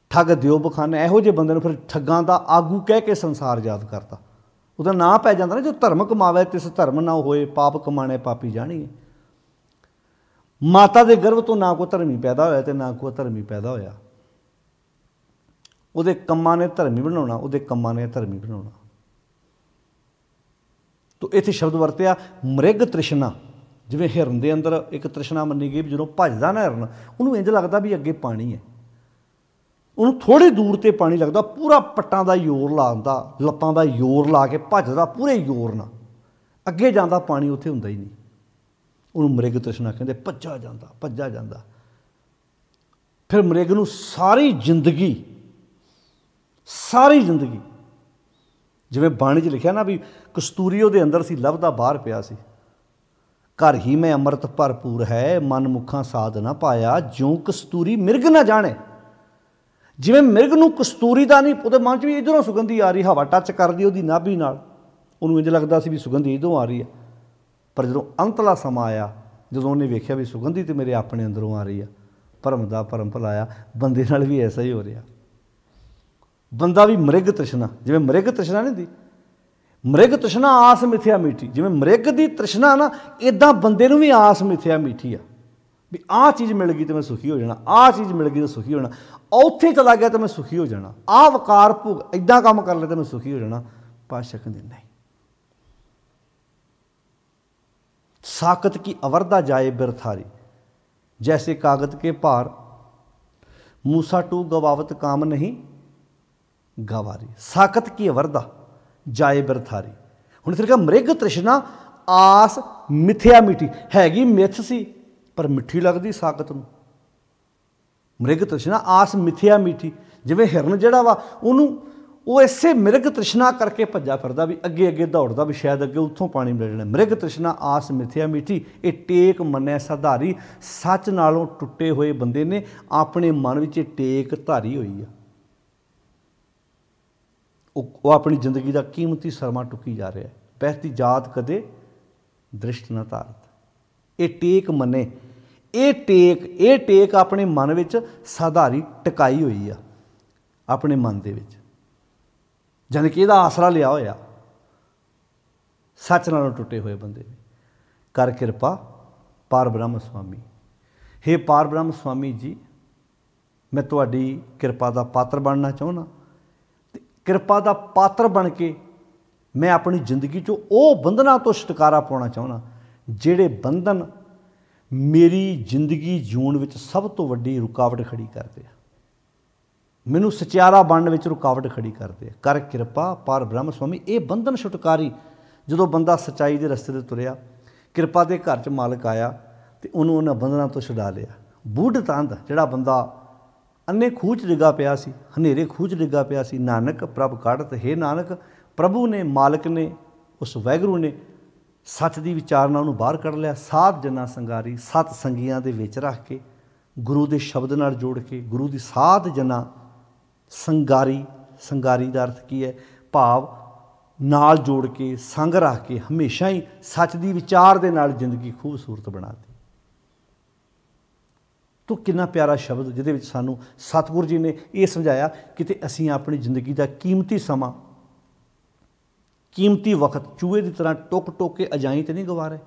ਠੱਗ ਦਿਓ ਬਖਾਨੇ ਇਹੋ ਜਿਹੇ ਬੰਦੇ ਨੂੰ ਫਿਰ ਠੱਗਾਂ ਦਾ ਆਗੂ ਕਹਿ ਕੇ ਸੰਸਾਰ ਯਾਦ ਕਰਦਾ ਉਹਦਾ ਨਾਂ ਪੈ ਜਾਂਦਾ ਨਾ ਜੋ ਧਰਮ ਕਮਾਵੇ ਤਿਸ ਧਰਮ ਨਾ ਹੋਏ ਪਾਪ ਕਮਾਣੇ ਪਾਪੀ ਜਾਣੀਏ ਮਾਤਾ ਦੇ ਗਰਭ ਤੋਂ ਨਾ ਕੋ ਧਰਮੀ ਪੈਦਾ ਹੋਇਆ ਤੇ ਨਾ ਕੋ ਧਰਮੀ ਪੈਦਾ ਹੋਇਆ ਉਹਦੇ ਕੰਮਾਂ ਨੇ ਧਰਮੀ ਬਣਾਉਣਾ ਉਹਦੇ ਕੰਮਾਂ ਨੇ ਧਰਮੀ ਬਣਾਉਣਾ ਤੋਂ ਇੱਥੇ ਸ਼ਬਦ ਵਰਤਿਆ ਮ੍ਰਿਗ ਤ੍ਰਿਸ਼ਨਾ ਜਿਵੇਂ ਹਿਰਨ ਦੇ ਅੰਦਰ ਇੱਕ ਤ੍ਰਿਸ਼ਨਾ ਮੰਨੀ ਗਈ ਜਦੋਂ ਭੱਜਦਾ ਨਾ ਹਿਰਨ ਉਹਨੂੰ ਇੰਜ ਲੱਗਦਾ ਵੀ ਅੱਗੇ ਪਾਣੀ ਹੈ ਉਹਨੂੰ ਥੋੜੀ ਦੂਰ ਤੇ ਪਾਣੀ ਲੱਗਦਾ ਪੂਰਾ ਪੱਟਾਂ ਦਾ ਯੋਰ ਲਾਉਂਦਾ ਲੱਤਾਂ ਦਾ ਯੋਰ ਲਾ ਕੇ ਭੱਜਦਾ ਪੂਰੇ ਯੋਰ ਨਾਲ ਅੱਗੇ ਜਾਂਦਾ ਪਾਣੀ ਉੱਥੇ ਹੁੰਦਾ ਹੀ ਨਹੀਂ ਉਹਨੂੰ ਮ੍ਰਿਗ ਤ੍ਰਿਸ਼ਨਾ ਕਹਿੰਦੇ ਭੱਜਾ ਜਾਂਦਾ ਭੱਜਾ ਜਾਂਦਾ ਫਿਰ ਮ੍ਰਿਗ ਨੂੰ ਸਾਰੀ ਜ਼ਿੰਦਗੀ ਸਾਰੀ ਜ਼ਿੰਦਗੀ ਜਿਵੇਂ ਬਾਣੀ 'ਚ ਲਿਖਿਆ ਨਾ ਵੀ ਕਸਤੂਰੀਓ ਦੇ ਅੰਦਰ ਸੀ ਲਵ ਦਾ ਬਾਹਰ ਪਿਆ ਸੀ ਘਰ ਹੀ ਮੈਂ ਅੰਮ੍ਰਿਤ ਭਰਪੂਰ ਹੈ ਮਨ ਮੁਖਾਂ ਸਾਧ ਨਾ ਪਾਇਆ ਜਿਉਂ ਕਸਤੂਰੀ ਮਿਰਗ ਨਾ ਜਾਣੇ ਜਿਵੇਂ ਮਿਰਗ ਨੂੰ ਕਸਤੂਰੀ ਦਾ ਨਹੀਂ ਉਹਦੇ ਮਨ 'ਚ ਵੀ ਇਧਰੋਂ ਸੁਗੰਧੀ ਆ ਰਹੀ ਹਵਾ ਟੱਚ ਕਰਦੀ ਉਹਦੀ ਨਾਭੀ ਨਾਲ ਉਹਨੂੰ ਇੰਜ ਲੱਗਦਾ ਸੀ ਵੀ ਸੁਗੰਧੀ ਇਧਰੋਂ ਆ ਰਹੀ ਹੈ ਪਰ ਜਦੋਂ ਅੰਤਲਾ ਸਮਾਂ ਆਇਆ ਜਦੋਂ ਉਹਨੇ ਵੇਖਿਆ ਵੀ ਸੁਗੰਧੀ ਤੇ ਮੇਰੇ ਆਪਣੇ ਅੰਦਰੋਂ ਆ ਰਹੀ ਆ ਭਰਮ ਦਾ ਭਰਮ ਭਲਾਇਆ ਬੰਦੇ ਨਾਲ ਵੀ ਐਸਾ ਹੀ ਹੋ ਰਿਹਾ ਬੰਦਾ ਵੀ ਮ੍ਰਿਗ ਤ੍ਰਿਸ਼ਨਾ ਜਿਵੇਂ ਮ੍ਰਿਗ ਤ੍ਰਿਸ਼ਨਾ ਨਹੀਂ ਦੀ ਮ੍ਰਿਗ ਤ੍ਰਿਸ਼ਨਾ ਆਸ ਮਿਥਿਆ ਮੀਠੀ ਜਿਵੇਂ ਮ੍ਰਿਗ ਦੀ ਤ੍ਰਿਸ਼ਨਾ ਨਾ ਇਦਾਂ ਬੰਦੇ ਨੂੰ ਵੀ ਆਸ ਮਿਥਿਆ ਮੀਠੀ ਆ ਵੀ ਆਹ ਚੀਜ਼ ਮਿਲ ਗਈ ਤੇ ਮੈਂ ਸੁਖੀ ਹੋ ਜਾਣਾ ਆਹ ਚੀਜ਼ ਮਿਲ ਗਈ ਤੇ ਸੁਖੀ ਹੋ ਜਾਣਾ ਉੱਥੇ ਚਲਾ ਗਿਆ ਤੇ ਮੈਂ ਸੁਖੀ ਹੋ ਜਾਣਾ ਆਹ ਵਕਾਰ ਭੁਗ ਇਦਾਂ ਕੰਮ ਕਰ ਲੈ ਤੇ ਮੈਂ ਸੁਖੀ ਹੋ ਜਾਣਾ ਪਾਸ਼ਕ ਦੇ ਨਹੀਂ ਸਾਕਤ ਕੀ ਅਵਰਦਾ ਜਾਏ ਬਿਰਥਾਰੀ ਜੈਸੇ ਕਾਗਤ ਕੇ ਭਾਰ ਮੂਸਾ ਟੂ ਗਵਾਵਤ ਕਾਮ ਨਹੀਂ ਗਵਾਰੀ ਸਾਕਤ ਕੀ ਵਰਦਾ ਜਾਏ ਬਿਰਥਾਰੀ ਹੁਣ ਸਿਰ ਕਾ ਮ੍ਰਿਗ ਤ੍ਰਿਸ਼ਨਾ ਆਸ ਮਿਥਿਆ ਮਿੱਠੀ ਹੈਗੀ ਮਿੱਥ ਸੀ ਪਰ ਮਿੱਠੀ ਲੱਗਦੀ ਸਾਕਤ ਨੂੰ ਮ੍ਰਿਗ ਤ੍ਰਿਸ਼ਨਾ ਆਸ ਮਿਥਿਆ ਮਿੱਠੀ ਜਿਵੇਂ ਹਿਰਨ ਜਿਹੜਾ ਵਾ ਉਹਨੂੰ ਉਹ ਇਸੇ ਮਿਰਗ ਤ੍ਰਿਸ਼ਨਾ ਕਰਕੇ ਭੱਜਾ ਫਿਰਦਾ ਵੀ ਅੱਗੇ ਅੱਗੇ ਦੌੜਦਾ ਵੀ ਸ਼ਾਇਦ ਅੱਗੇ ਉੱਥੋਂ ਪਾਣੀ ਮਿਲ ਜਾਣਾ ਮਿਰਗ ਤ੍ਰਿਸ਼ਨਾ ਆਸ ਮਿਥਿਆ ਮਿੱਠੀ ਇਹ ਟੇਕ ਮੰਨੇ ਸਾਧਾਰੀ ਸੱਚ ਨਾਲੋਂ ਟੁੱਟੇ ਹੋਏ ਬੰਦੇ ਨੇ ਆਪਣੇ ਮਨ ਵਿੱਚ ਟੇਕ ਧਾਰੀ ਹੋਈ ਆ ਉਹ ਆਪਣੀ ਜ਼ਿੰਦਗੀ ਦਾ ਕੀਮਤੀ ਸਰਮਾ ਟੁੱਕੀ ਜਾ ਰਿਹਾ ਹੈ ਬਹਿਤੀ ਜਾਤ ਕਦੇ ਦ੍ਰਿਸ਼ਟ ਨਾ ਧਾਰਤ ਇਹ ਟੇਕ ਮੰਨੇ ਇਹ ਟੇਕ ਇਹ ਟੇਕ ਆਪਣੇ ਮਨ ਵਿੱਚ ਸਾਧਾਰੀ ਟਿਕਾਈ ਹੋਈ ਆ ਆਪਣੇ ਮਨ ਦੇ ਵਿੱਚ ਜਾਨੀ ਕਿ ਇਹਦਾ ਆਸਰਾ ਲਿਆ ਹੋਇਆ ਸੱਚ ਨਾਲੋਂ ਟੁੱਟੇ ਹੋਏ ਬੰਦੇ ਨੇ ਕਰ ਕਿਰਪਾ ਪਾਰ ਬ੍ਰਹਮ ਸੁਆਮੀ हे ਪਾਰ ਬ੍ਰਹਮ ਸੁਆਮੀ ਜੀ ਮੈਂ ਤੁਹਾਡੀ ਕਿਰਪਾ ਦਾ ਪਾਤਰ ਬਣਨਾ ਚਾਹੁੰਦਾ ਤੇ ਕਿਰਪਾ ਦਾ ਪਾਤਰ ਬਣ ਕੇ ਮੈਂ ਆਪਣੀ ਜ਼ਿੰਦਗੀ 'ਚ ਉਹ ਬੰਧਨਾਂ ਤੋਂ ਛੁਟਕਾਰਾ ਪਾਉਣਾ ਚਾਹੁੰਦਾ ਜਿਹੜੇ ਬੰਧਨ ਮੇਰੀ ਜ਼ਿੰਦਗੀ ਜੂਣ ਵਿੱਚ ਸਭ ਤੋਂ ਵੱਡੀ ਰੁਕਾਵਟ ਖੜੀ ਕਰਦੇ ਆ ਮੈਨੂੰ ਸਚਿਆਰਾ ਬਣਨ ਵਿੱਚ ਰੁਕਾਵਟ ਖੜੀ ਕਰਦੇ ਕਰ ਕਿਰਪਾ ਪਰ ਬ੍ਰਹਮ ਸੁਆਮੀ ਇਹ ਬੰਧਨ ਛੁਟਕਾਰੀ ਜਦੋਂ ਬੰਦਾ ਸਚਾਈ ਦੇ ਰਸਤੇ ਤੇ ਤੁਰਿਆ ਕਿਰਪਾ ਦੇ ਘਰ 'ਚ ਮਾਲਕ ਆਇਆ ਤੇ ਉਹਨੂੰ ਉਹਨਾਂ ਬੰਧਨਾਂ ਤੋਂ ਛੁਡਾ ਲਿਆ ਬੁੱਢ ਤੰਦ ਜਿਹੜਾ ਬੰਦਾ ਅੰਨੇ ਖੂਚ ਡਿੱਗਾ ਪਿਆ ਸੀ ਹਨੇਰੇ ਖੂਚ ਡਿੱਗਾ ਪਿਆ ਸੀ ਨਾਨਕ ਪ੍ਰਭ ਕਾੜਤ ਹੈ ਨਾਨਕ ਪ੍ਰਭੂ ਨੇ ਮਾਲਕ ਨੇ ਉਸ ਵੈਗਰੂ ਨੇ ਸੱਚ ਦੀ ਵਿਚਾਰਨਾ ਉਹਨੂੰ ਬਾਹਰ ਕੱਢ ਲਿਆ ਸਾਧ ਜਨਾ ਸੰਗਾਰੀ ਸਤ ਸੰਗੀਆਂ ਦੇ ਵਿੱਚ ਰੱਖ ਕੇ ਗੁਰੂ ਦੇ ਸ਼ਬਦ ਨਾਲ ਜੋੜ ਕੇ ਗੁਰੂ ਦੀ ਸਾਧ ਜਨਾ ਸੰਗਾਰੀ ਸੰਗਾਰੀ ਦਾ ਅਰਥ ਕੀ ਹੈ ਭਾਵ ਨਾਲ ਜੋੜ ਕੇ ਸੰਗ ਰੱਖ ਕੇ ਹਮੇਸ਼ਾ ਹੀ ਸੱਚ ਦੀ ਵਿਚਾਰ ਦੇ ਨਾਲ ਜ਼ਿੰਦਗੀ ਖੂਬਸੂਰਤ ਬਣਾਤੀ ਤੋ ਕਿੰਨਾ ਪਿਆਰਾ ਸ਼ਬਦ ਜਿਹਦੇ ਵਿੱਚ ਸਾਨੂੰ ਸਤਿਗੁਰੂ ਜੀ ਨੇ ਇਹ ਸਮਝਾਇਆ ਕਿ ਤੇ ਅਸੀਂ ਆਪਣੀ ਜ਼ਿੰਦਗੀ ਦਾ ਕੀਮਤੀ ਸਮਾਂ ਕੀਮਤੀ ਵਕਤ ਚੂਹੇ ਦੀ ਤਰ੍ਹਾਂ ਟੁੱਕ ਟੁੱਕ ਕੇ ਅਜਾਈ ਤੇ ਨਹੀਂ ਗਵਾ ਰਹੇ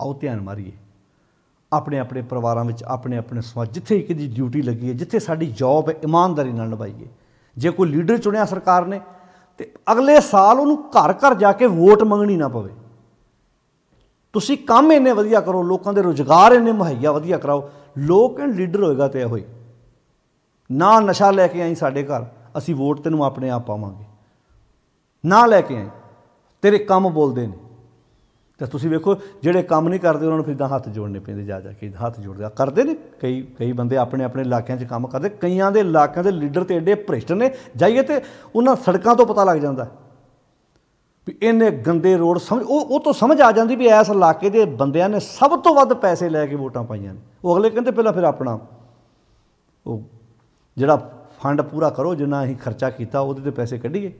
ਆਓ ਧਿਆਨ ਮਾਰੀਏ ਆਪਣੇ ਆਪਣੇ ਪਰਿਵਾਰਾਂ ਵਿੱਚ ਆਪਣੇ ਆਪਣੇ ਸਮਾਜ ਜਿੱਥੇ ਇੱਕ ਦੀ ਡਿਊਟੀ ਲੱਗੀ ਹੈ ਜਿੱਥੇ ਸਾਡੀ ਜੌਬ ਹੈ ਇਮਾਨਦਾਰੀ ਨਾਲ ਨਿਭਾਈਏ ਜੇ ਕੋਈ ਲੀਡਰ ਚੁਣਿਆ ਸਰਕਾਰ ਨੇ ਤੇ ਅਗਲੇ ਸਾਲ ਉਹਨੂੰ ਘਰ ਘਰ ਜਾ ਕੇ ਵੋਟ ਮੰਗਣੀ ਨਾ ਪਵੇ ਤੁਸੀਂ ਕੰਮ ਇੰਨੇ ਵਧੀਆ ਕਰੋ ਲੋਕਾਂ ਦੇ ਰੋਜ਼ਗਾਰ ਇੰਨੇ ਮੁਹੱਈਆ ਵਧੀਆ ਕਰਾਓ ਲੋਕ ਇਹ ਲੀਡਰ ਹੋਏਗਾ ਤੇ ਹੋਈ ਨਾ ਨਸ਼ਾ ਲੈ ਕੇ ਆਈ ਸਾਡੇ ਘਰ ਅਸੀਂ ਵੋਟ ਤੈਨੂੰ ਆਪਣੇ ਆਪ ਪਾਵਾਂਗੇ ਨਾ ਲੈ ਕੇ ਆਈ ਤੇਰੇ ਕੰਮ ਬੋਲਦੇ ਨੇ ਤਾਂ ਤੁਸੀਂ ਵੇਖੋ ਜਿਹੜੇ ਕੰਮ ਨਹੀਂ ਕਰਦੇ ਉਹਨਾਂ ਨੂੰ ਫਿਰ ਤਾਂ ਹੱਥ ਜੋੜਨੇ ਪੈਂਦੇ ਜਾ ਜਾ ਕੇ ਹੱਥ ਜੋੜਦੇ ਆ ਕਰਦੇ ਨੇ ਕਈ ਕਈ ਬੰਦੇ ਆਪਣੇ ਆਪਣੇ ਇਲਾਕਿਆਂ 'ਚ ਕੰਮ ਕਰਦੇ ਕਈਆਂ ਦੇ ਇਲਾਕਿਆਂ ਦੇ ਲੀਡਰ ਤੇ ਐਡੇ ਭ੍ਰਿਸ਼ਟ ਨੇ ਜਾਈਏ ਤੇ ਉਹਨਾਂ ਸੜਕਾਂ ਤੋਂ ਪਤਾ ਲੱਗ ਜਾਂਦਾ ਵੀ ਇਹਨੇ ਗੰਦੇ ਰੋਡ ਸਮਝ ਉਹ ਉਹ ਤੋਂ ਸਮਝ ਆ ਜਾਂਦੀ ਵੀ ਐਸ ਇਲਾਕੇ ਦੇ ਬੰਦਿਆਂ ਨੇ ਸਭ ਤੋਂ ਵੱਧ ਪੈਸੇ ਲੈ ਕੇ ਵੋਟਾਂ ਪਾਈਆਂ ਨੇ ਉਹ ਅਗਲੇ ਕਹਿੰਦੇ ਪਹਿਲਾਂ ਫਿਰ ਆਪਣਾ ਉਹ ਜਿਹੜਾ ਫੰਡ ਪੂਰਾ ਕਰੋ ਜਿੰਨਾ ਅਸੀਂ ਖਰਚਾ ਕੀਤਾ ਉਹਦੇ ਤੇ ਪੈਸੇ ਕੱਢੀਏ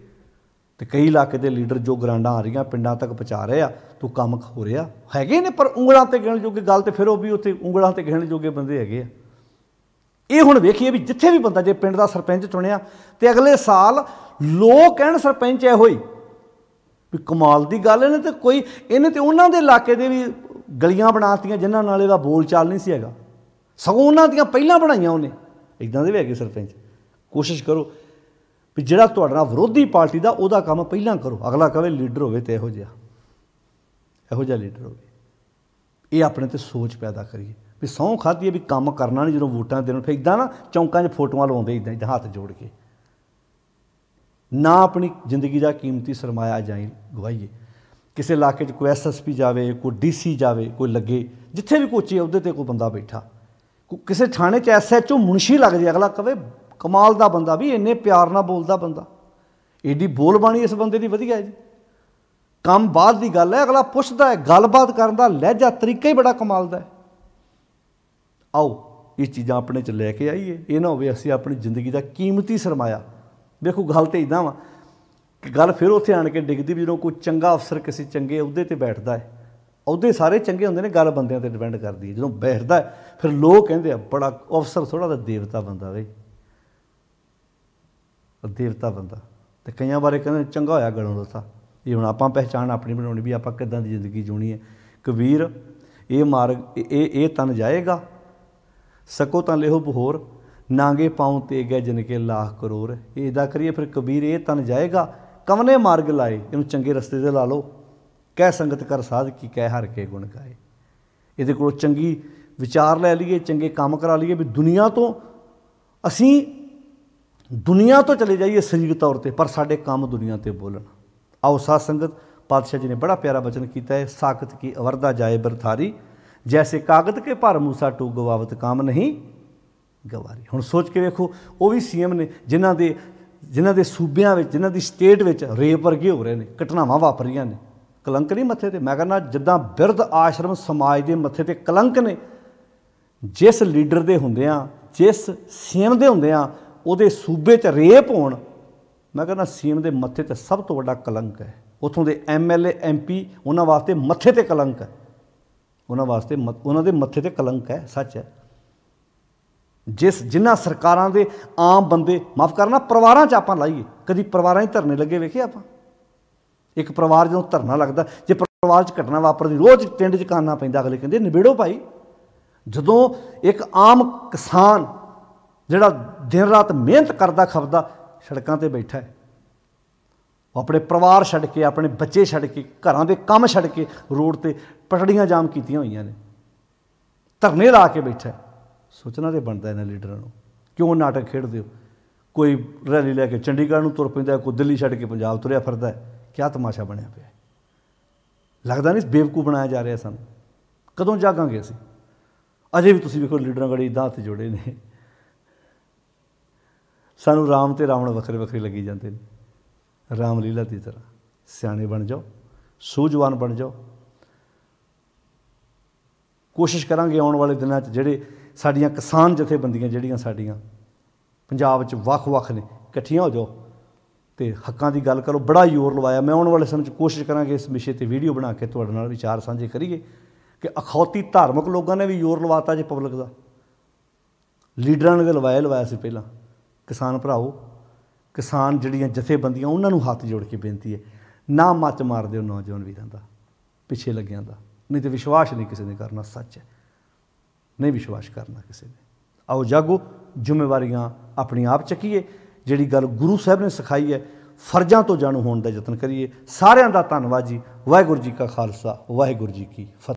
ਤੇ ਕਈ ਇਲਾਕੇ ਦੇ ਲੀਡਰ ਜੋ ਗਰਾਂਡਾਂ ਆ ਰਹੀਆਂ ਪਿੰਡਾਂ ਤੱਕ ਪਹੁੰਚਾ ਰਹੇ ਆ ਤੂੰ ਕੰਮ ਹੋ ਰਿਹਾ ਹੈਗੇ ਨੇ ਪਰ ਉਂਗਲਾਂ ਤੇ ਗਿਣ ਜੋਗੇ ਗੱਲ ਤੇ ਫਿਰ ਉਹ ਵੀ ਉੱਥੇ ਉਂਗਲਾਂ ਤੇ ਗਿਣ ਜੋਗੇ ਬੰਦੇ ਹੈਗੇ ਆ ਇਹ ਹੁਣ ਵੇਖੀਏ ਵੀ ਜਿੱਥੇ ਵੀ ਬੰਦਾ ਜੇ ਪਿੰਡ ਦਾ ਸਰਪੰਚ ਚੁਣਿਆ ਤੇ ਅਗਲੇ ਸਾਲ ਲੋਕ ਕਹਿਣ ਸਰਪੰਚ ਐ ਹੋਈ ਵੀ ਕਮਾਲ ਦੀ ਗੱਲ ਇਹਨੇ ਤੇ ਕੋਈ ਇਹਨੇ ਤੇ ਉਹਨਾਂ ਦੇ ਇਲਾਕੇ ਦੇ ਵੀ ਗਲੀਆਂ ਬਣਾਤੀਆਂ ਜਿਨ੍ਹਾਂ ਨਾਲ ਇਹਦਾ ਬੋਲ ਚਾਲ ਨਹੀਂ ਸੀ ਹੈਗਾ ਸਗੋਂ ਉਹਨਾਂ ਦੀਆਂ ਪਹਿਲਾਂ ਬਣਾਈਆਂ ਉਹਨੇ ਇਦਾਂ ਦੇ ਵੀ ਹੈਗੇ ਸਰਪੰਚ ਕੋਸ਼ਿਸ਼ ਕਰੋ ਵੀ ਜਿਹੜਾ ਤੁਹਾਡਾ ਵਿਰੋਧੀ ਪਾਰਟੀ ਦਾ ਉਹਦਾ ਕੰਮ ਪਹਿਲਾਂ ਕਰੋ ਅਗਲਾ ਕਹੇ ਲੀਡਰ ਹੋਵੇ ਤੇ ਇਹੋ ਜਿਹਾ ਇਹੋ ਜਿਹਾ ਲੀਡਰ ਹੋਵੇ ਇਹ ਆਪਣੇ ਤੇ ਸੋਚ ਪੈਦਾ ਕਰੀਏ ਵੀ ਸੌਂ ਖਾਦੀ ਵੀ ਕੰਮ ਕਰਨਾ ਨਹੀਂ ਜਦੋਂ ਵੋਟਾਂ ਦੇਣ ਫਿਰ ਇਦਾਂ ਨਾ ਚੌਂਕਾਂ 'ਚ ਫੋਟੋਆਂ ਲਵਾਉਂਦੇ ਇਦਾਂ ਇਦਾਂ ਹੱਥ ਜੋੜ ਕੇ ਨਾ ਆਪਣੀ ਜ਼ਿੰਦਗੀ ਦਾ ਕੀਮਤੀ ਸਰਮਾਇਆ ਜਾਈ ਗਵਾਈਏ ਕਿਸੇ ਇਲਾਕੇ 'ਚ ਕੋਈ ਐਸਐਸਪੀ ਜਾਵੇ ਕੋਈ ਡੀਸੀ ਜਾਵੇ ਕੋਈ ਲੱਗੇ ਜਿੱਥੇ ਵੀ ਕੋਚੀ ਉਹਦੇ ਤੇ ਕੋਈ ਬੰਦਾ ਬੈਠਾ ਕਿਸੇ ਥਾਣੇ 'ਚ ਐਸਐਚਓ ਮੁਨਸ਼ੀ ਲੱਗ ਜੇ ਅਗਲਾ ਕਵੇ ਕਮਾਲ ਦਾ ਬੰਦਾ ਵੀ ਇੰਨੇ ਪਿਆਰ ਨਾਲ ਬੋਲਦਾ ਬੰਦਾ ਏਡੀ ਬੋਲ ਬਾਣੀ ਇਸ ਬੰਦੇ ਦੀ ਵਧੀਆ ਹੈ ਜੀ ਕੰਮ ਬਾਅਦ ਦੀ ਗੱਲ ਹੈ ਅਗਲਾ ਪੁੱਛਦਾ ਹੈ ਗੱਲਬਾਤ ਕਰਨ ਦਾ ਲਹਿਜਾ ਤਰੀਕਾ ਹੀ ਬੜਾ ਕਮਾਲ ਦਾ ਹੈ ਆਓ ਇਸ ਚੀਜ਼ਾਂ ਆਪਣੇ ਚ ਲੈ ਕੇ ਆਈਏ ਇਹ ਨਾ ਹੋਵੇ ਅਸੀਂ ਆਪਣੀ ਜ਼ਿੰਦਗੀ ਦਾ ਕੀਮਤੀ ਸਰਮਾਇਆ ਵੇਖੋ ਗੱਲ ਤੇ ਇਦਾਂ ਵਾ ਕਿ ਗੱਲ ਫਿਰ ਉੱਥੇ ਆਣ ਕੇ ਡਿੱਗਦੀ ਵੀ ਜਦੋਂ ਕੋਈ ਚੰਗਾ ਅਫਸਰ ਕਿਸੇ ਚੰਗੇ ਅਹੁਦੇ ਤੇ ਬੈਠਦਾ ਹੈ ਅਹੁਦੇ ਸਾਰੇ ਚੰਗੇ ਹੁੰਦੇ ਨੇ ਗੱਲ ਬੰਦਿਆਂ ਤੇ ਡਿਪੈਂਡ ਕਰਦੀ ਹੈ ਜਦੋਂ ਬੈਠਦਾ ਫਿਰ ਲੋਕ ਕਹਿੰਦੇ ਆ ਬੜਾ ਅਫਸਰ ਥੋੜਾ ਦਾ ਦੇਵਤਾ ਬੰਦਾ ਵੇ ਦੇਵਤਾ ਬੰਦਾ ਤੇ ਕਈਆਂ ਬਾਰੇ ਕਹਿੰਦੇ ਚੰਗਾ ਹੋਇਆ ਗਲੋਂ ਰੋਸਾ ਇਹ ਹੁਣ ਆਪਾਂ ਪਹਿਚਾਣ ਆਪਣੀ ਬਣਾਉਣੀ ਵੀ ਆਪਾਂ ਕਿਦਾਂ ਦੀ ਜ਼ਿੰਦਗੀ ਜੂਣੀ ਹੈ ਕਬੀਰ ਇਹ ਮਾਰਗ ਇਹ ਇਹ ਤਨ ਜਾਏਗਾ ਸਕੋ ਤਾਂ ਲਿਹੋ ਬਹੋਰ ਨਾਂਗੇ ਪਾਉ ਤੇ ਗਏ ਜਨ ਕੇ ਲੱਖ ਕਰੋੜ ਦਾ ਕਰੀਏ ਫਿਰ ਕਬੀਰ ਇਹ ਤਨ ਜਾਏਗਾ ਕਮਨੇ ਮਾਰਗ ਲਾਏ ਇਹਨੂੰ ਚੰਗੇ ਰਸਤੇ ਤੇ ਲਾ ਲਓ ਕਹਿ ਸੰਗਤ ਕਰ ਸਾਧ ਕੀ ਕਹਿ ਹਰ ਕੇ ਗੁਣ ਗਾਏ ਇਹਦੇ ਕੋਲ ਚੰਗੀ ਵਿਚਾਰ ਲੈ ਲਈਏ ਚੰਗੇ ਕੰਮ ਕਰਾ ਲਈਏ ਵੀ ਦੁਨੀਆ ਤੋਂ ਅਸੀਂ ਦੁਨੀਆ ਤੋਂ ਚਲੇ ਜਾਈਏ ਸਰੀਰਕ ਤੌਰ ਤੇ ਪਰ ਸਾਡੇ ਕੰਮ ਦੁਨੀਆ ਤੇ ਬੋਲਣ ਆਓ ਸਾਧ ਸੰਗਤ ਪਾਤਸ਼ਾਹ ਜੀ ਨੇ ਬੜਾ ਪਿਆਰਾ ਬਚਨ ਕੀਤਾ ਹੈ ਸਾਖਤ ਕੀ ਅਵਰਦਾ ਜਾਏ ਬਰਥਾਰੀ ਜੈਸੇ ਕਾਗਦ ਕੇ ਭਰ ਮੂਸਾ ਟੂ ਗਵਾਵਤ ਕਾਮ ਨਹੀਂ ਗਵਾਰੀ ਹੁਣ ਸੋਚ ਕੇ ਵੇਖੋ ਉਹ ਵੀ ਸੀਐਮ ਨੇ ਜਿਨ੍ਹਾਂ ਦੇ ਜਿਨ੍ਹਾਂ ਦੇ ਸੂਬਿਆਂ ਵਿੱਚ ਜਿਨ੍ਹਾਂ ਦੀ ਸਟੇਟ ਵਿੱਚ ਰੇਪ ਵਰਗੇ ਹੋ ਰਹੇ ਨੇ ਘਟਨਾਵਾਂ ਵਾਪਰੀਆਂ ਨੇ ਕਲੰਕ ਨਹੀਂ ਮੱਥੇ ਤੇ ਮੈਂ ਕਹਿੰਦਾ ਜਿੱਦਾਂ ਬਿਰਧ ਆਸ਼ਰਮ ਸਮਾਜ ਦੇ ਮੱਥੇ ਤੇ ਕਲੰਕ ਨੇ ਜਿਸ ਲੀਡਰ ਦੇ ਹੁੰਦੇ ਆ ਜਿਸ ਸੀਐਮ ਦੇ ਹੁੰਦੇ ਆ ਉਹਦੇ ਸੂਬੇ 'ਚ ਰੇਪ ਹੋਣ ਮੈਂ ਕਹਿੰਦਾ ਸੀਐਮ ਦੇ ਮੱਥੇ ਤੇ ਸਭ ਤੋਂ ਵੱਡਾ ਕਲੰਕ ਹੈ ਉਥੋਂ ਦੇ ਐਮਐਲਏ ਐਮਪੀ ਉਹਨਾਂ ਵਾਸਤੇ ਮੱਥੇ ਤੇ ਕਲੰਕ ਹੈ ਉਹਨਾਂ ਵਾਸਤੇ ਉਹਨਾਂ ਦੇ ਮੱਥੇ ਤੇ ਕਲੰਕ ਹੈ ਸੱਚ ਹੈ ਜਿਸ ਜਿਨ੍ਹਾਂ ਸਰਕਾਰਾਂ ਦੇ ਆਮ ਬੰਦੇ ਮਾਫ ਕਰਨਾ ਪਰਿਵਾਰਾਂ 'ਚ ਆਪਾਂ ਲਾਈਏ ਕਦੀ ਪਰਿਵਾਰਾਂ 'ਚ ਧਰਨੇ ਲੱਗੇ ਵੇਖੇ ਆਪਾਂ ਇੱਕ ਪਰਿਵਾਰ ਜਦੋਂ ਧਰਨਾ ਲੱਗਦਾ ਜੇ ਪਰਿਵਾਰ 'ਚ ਘਟਨਾ ਵਾਪਰਦੀ ਰੋਜ਼ ਟਿੰਡ 'ਚ ਕਾਨਾ ਪੈਂਦਾ ਅਗਲੇ ਕਹਿੰਦੇ ਨਿਬੇੜੋ ਭਾਈ ਜਦੋਂ ਇੱਕ ਆਮ ਕਿਸਾਨ ਜਿਹੜਾ ਦਿਨ ਰਾਤ ਮਿਹਨਤ ਕਰਦਾ ਖਪਦਾ ਸੜਕਾਂ ਤੇ ਬੈਠਾ ਹੈ ਉਹ ਆਪਣੇ ਪਰਿਵਾਰ ਛੱਡ ਕੇ ਆਪਣੇ ਬੱਚੇ ਛੱਡ ਕੇ ਘਰਾਂ ਦੇ ਕੰਮ ਛੱਡ ਕੇ ਰੋਡ ਤੇ ਪਟੜੀਆਂ ਜਾਮ ਕੀਤੀਆਂ ਹੋਈਆਂ ਨੇ ਧਰਨੇ ਲਾ ਕੇ ਬੈਠਾ ਸੋਚਣਾ ਤੇ ਬਣਦਾ ਇਹਨਾਂ ਲੀਡਰਾਂ ਨੂੰ ਕਿਉਂ ਨਾਟਕ ਖੇਡਦੇ ਹੋ ਕੋਈ ਰੈਲੀ ਲੈ ਕੇ ਚੰਡੀਗੜ੍ਹ ਨੂੰ ਤੁਰ ਪੈਂਦਾ ਕੋਈ ਦਿੱਲੀ ਛੱਡ ਕੇ ਪੰਜਾਬ ਤੁਰਿਆ ਫਿਰਦਾ ਕਿਆ ਤਮਾਸ਼ਾ ਬਣਿਆ ਪਿਆ ਲੱਗਦਾ ਨਹੀਂ ਬੇਵਕੂ ਬਣਾਇਆ ਜਾ ਰਿਹਾ ਸਾਨੂੰ ਕਦੋਂ ਜਾਗਾਂਗੇ ਅਸੀਂ ਅਜੇ ਵੀ ਤੁਸੀਂ ਵੇਖੋ ਲੀਡਰਾਂ ਗੜੀ ਦਾਤ ਜੋੜੇ ਨੇ ਸਾਨੂੰ ਰਾਮ ਤੇ ਰਾਵਣ ਵੱਖਰੇ ਵੱਖਰੇ ਲੱਗੀ ਜਾਂਦੇ ਨੇ ਰਾਮ ਲੀਲਾ ਦੀ ਤਰ੍ਹਾਂ ਸਿਆਣੇ ਬਣ ਜਾਓ ਸੂਝਵਾਨ ਬਣ ਜਾਓ ਕੋਸ਼ਿਸ਼ ਕਰਾਂਗੇ ਆਉਣ ਵਾਲੇ ਦਿਨਾਂ 'ਚ ਜਿਹੜੇ ਸਾਡੀਆਂ ਕਿਸਾਨ ਜਥੇਬੰਦੀਆਂ ਜਿਹੜੀਆਂ ਸਾਡੀਆਂ ਪੰਜਾਬ 'ਚ ਵੱਖ-ਵੱਖ ਨੇ ਇਕੱਠੀਆਂ ਹੋ ਜਾਓ ਤੇ ਹੱਕਾਂ ਦੀ ਗੱਲ ਕਰੋ ਬੜਾ ਜ਼ੋਰ ਲਵਾਇਆ ਮੈਂ ਆਉਣ ਵਾਲੇ ਸਮੇਂ 'ਚ ਕੋਸ਼ਿਸ਼ ਕਰਾਂਗੇ ਇਸ ਵਿਸ਼ੇ ਤੇ ਵੀਡੀਓ ਬਣਾ ਕੇ ਤੁਹਾਡੇ ਨਾਲ ਵਿਚਾਰ ਸਾਂਝੇ ਕਰੀਏ ਕਿ ਅਖੌਤੀ ਧਾਰਮਿਕ ਲੋਕਾਂ ਨੇ ਵੀ ਜ਼ੋਰ ਲਵਾਤਾ ਜੇ ਪਬਲਿਕ ਦਾ ਲੀਡਰਾਂ ਨੇ ਲਵਾਇਆ ਲਵਾਇਆ ਸੀ ਪਹਿਲਾਂ ਕਿਸਾਨ ਭਰਾਓ ਕਿਸਾਨ ਜਿਹੜੀਆਂ ਜਥੇਬੰਦੀਆਂ ਉਹਨਾਂ ਨੂੰ ਹੱਥ ਜੋੜ ਕੇ ਬੇਨਤੀ ਹੈ ਨਾ ਮੱਤ ਮਾਰ ਦਿਓ ਨੌਜਵਾਨ ਵੀਰਾਂ ਦਾ ਪਿੱਛੇ ਲੱਗਿਆਂ ਦਾ ਨਹੀਂ ਤੇ ਵਿਸ਼ਵਾਸ ਨਹੀਂ ਕਿਸੇ ਨੇ ਕਰਨਾ ਸੱਚ ਹੈ ਨਹੀਂ ਵਿਸ਼ਵਾਸ ਕਰਨਾ ਕਿਸੇ ਨੇ ਆਓ ਜਾਗੋ ਜ਼ਿੰਮੇਵਾਰੀਆਂ ਆਪਣੀ ਆਪ ਚੱਕੀਏ ਜਿਹੜੀ ਗੱਲ ਗੁਰੂ ਸਾਹਿਬ ਨੇ ਸਿਖਾਈ ਹੈ ਫਰਜ਼ਾਂ ਤੋਂ ਜਾਣੂ ਹੋਣ ਦਾ ਯਤਨ ਕਰੀਏ ਸਾਰਿਆਂ ਦਾ ਧੰਨਵਾਦ ਜੀ ਵਾਹਿਗੁਰੂ ਜੀ ਕਾ ਖਾਲਸਾ ਵਾਹਿਗੁਰੂ ਜੀ ਕੀ ਫਤਿਹ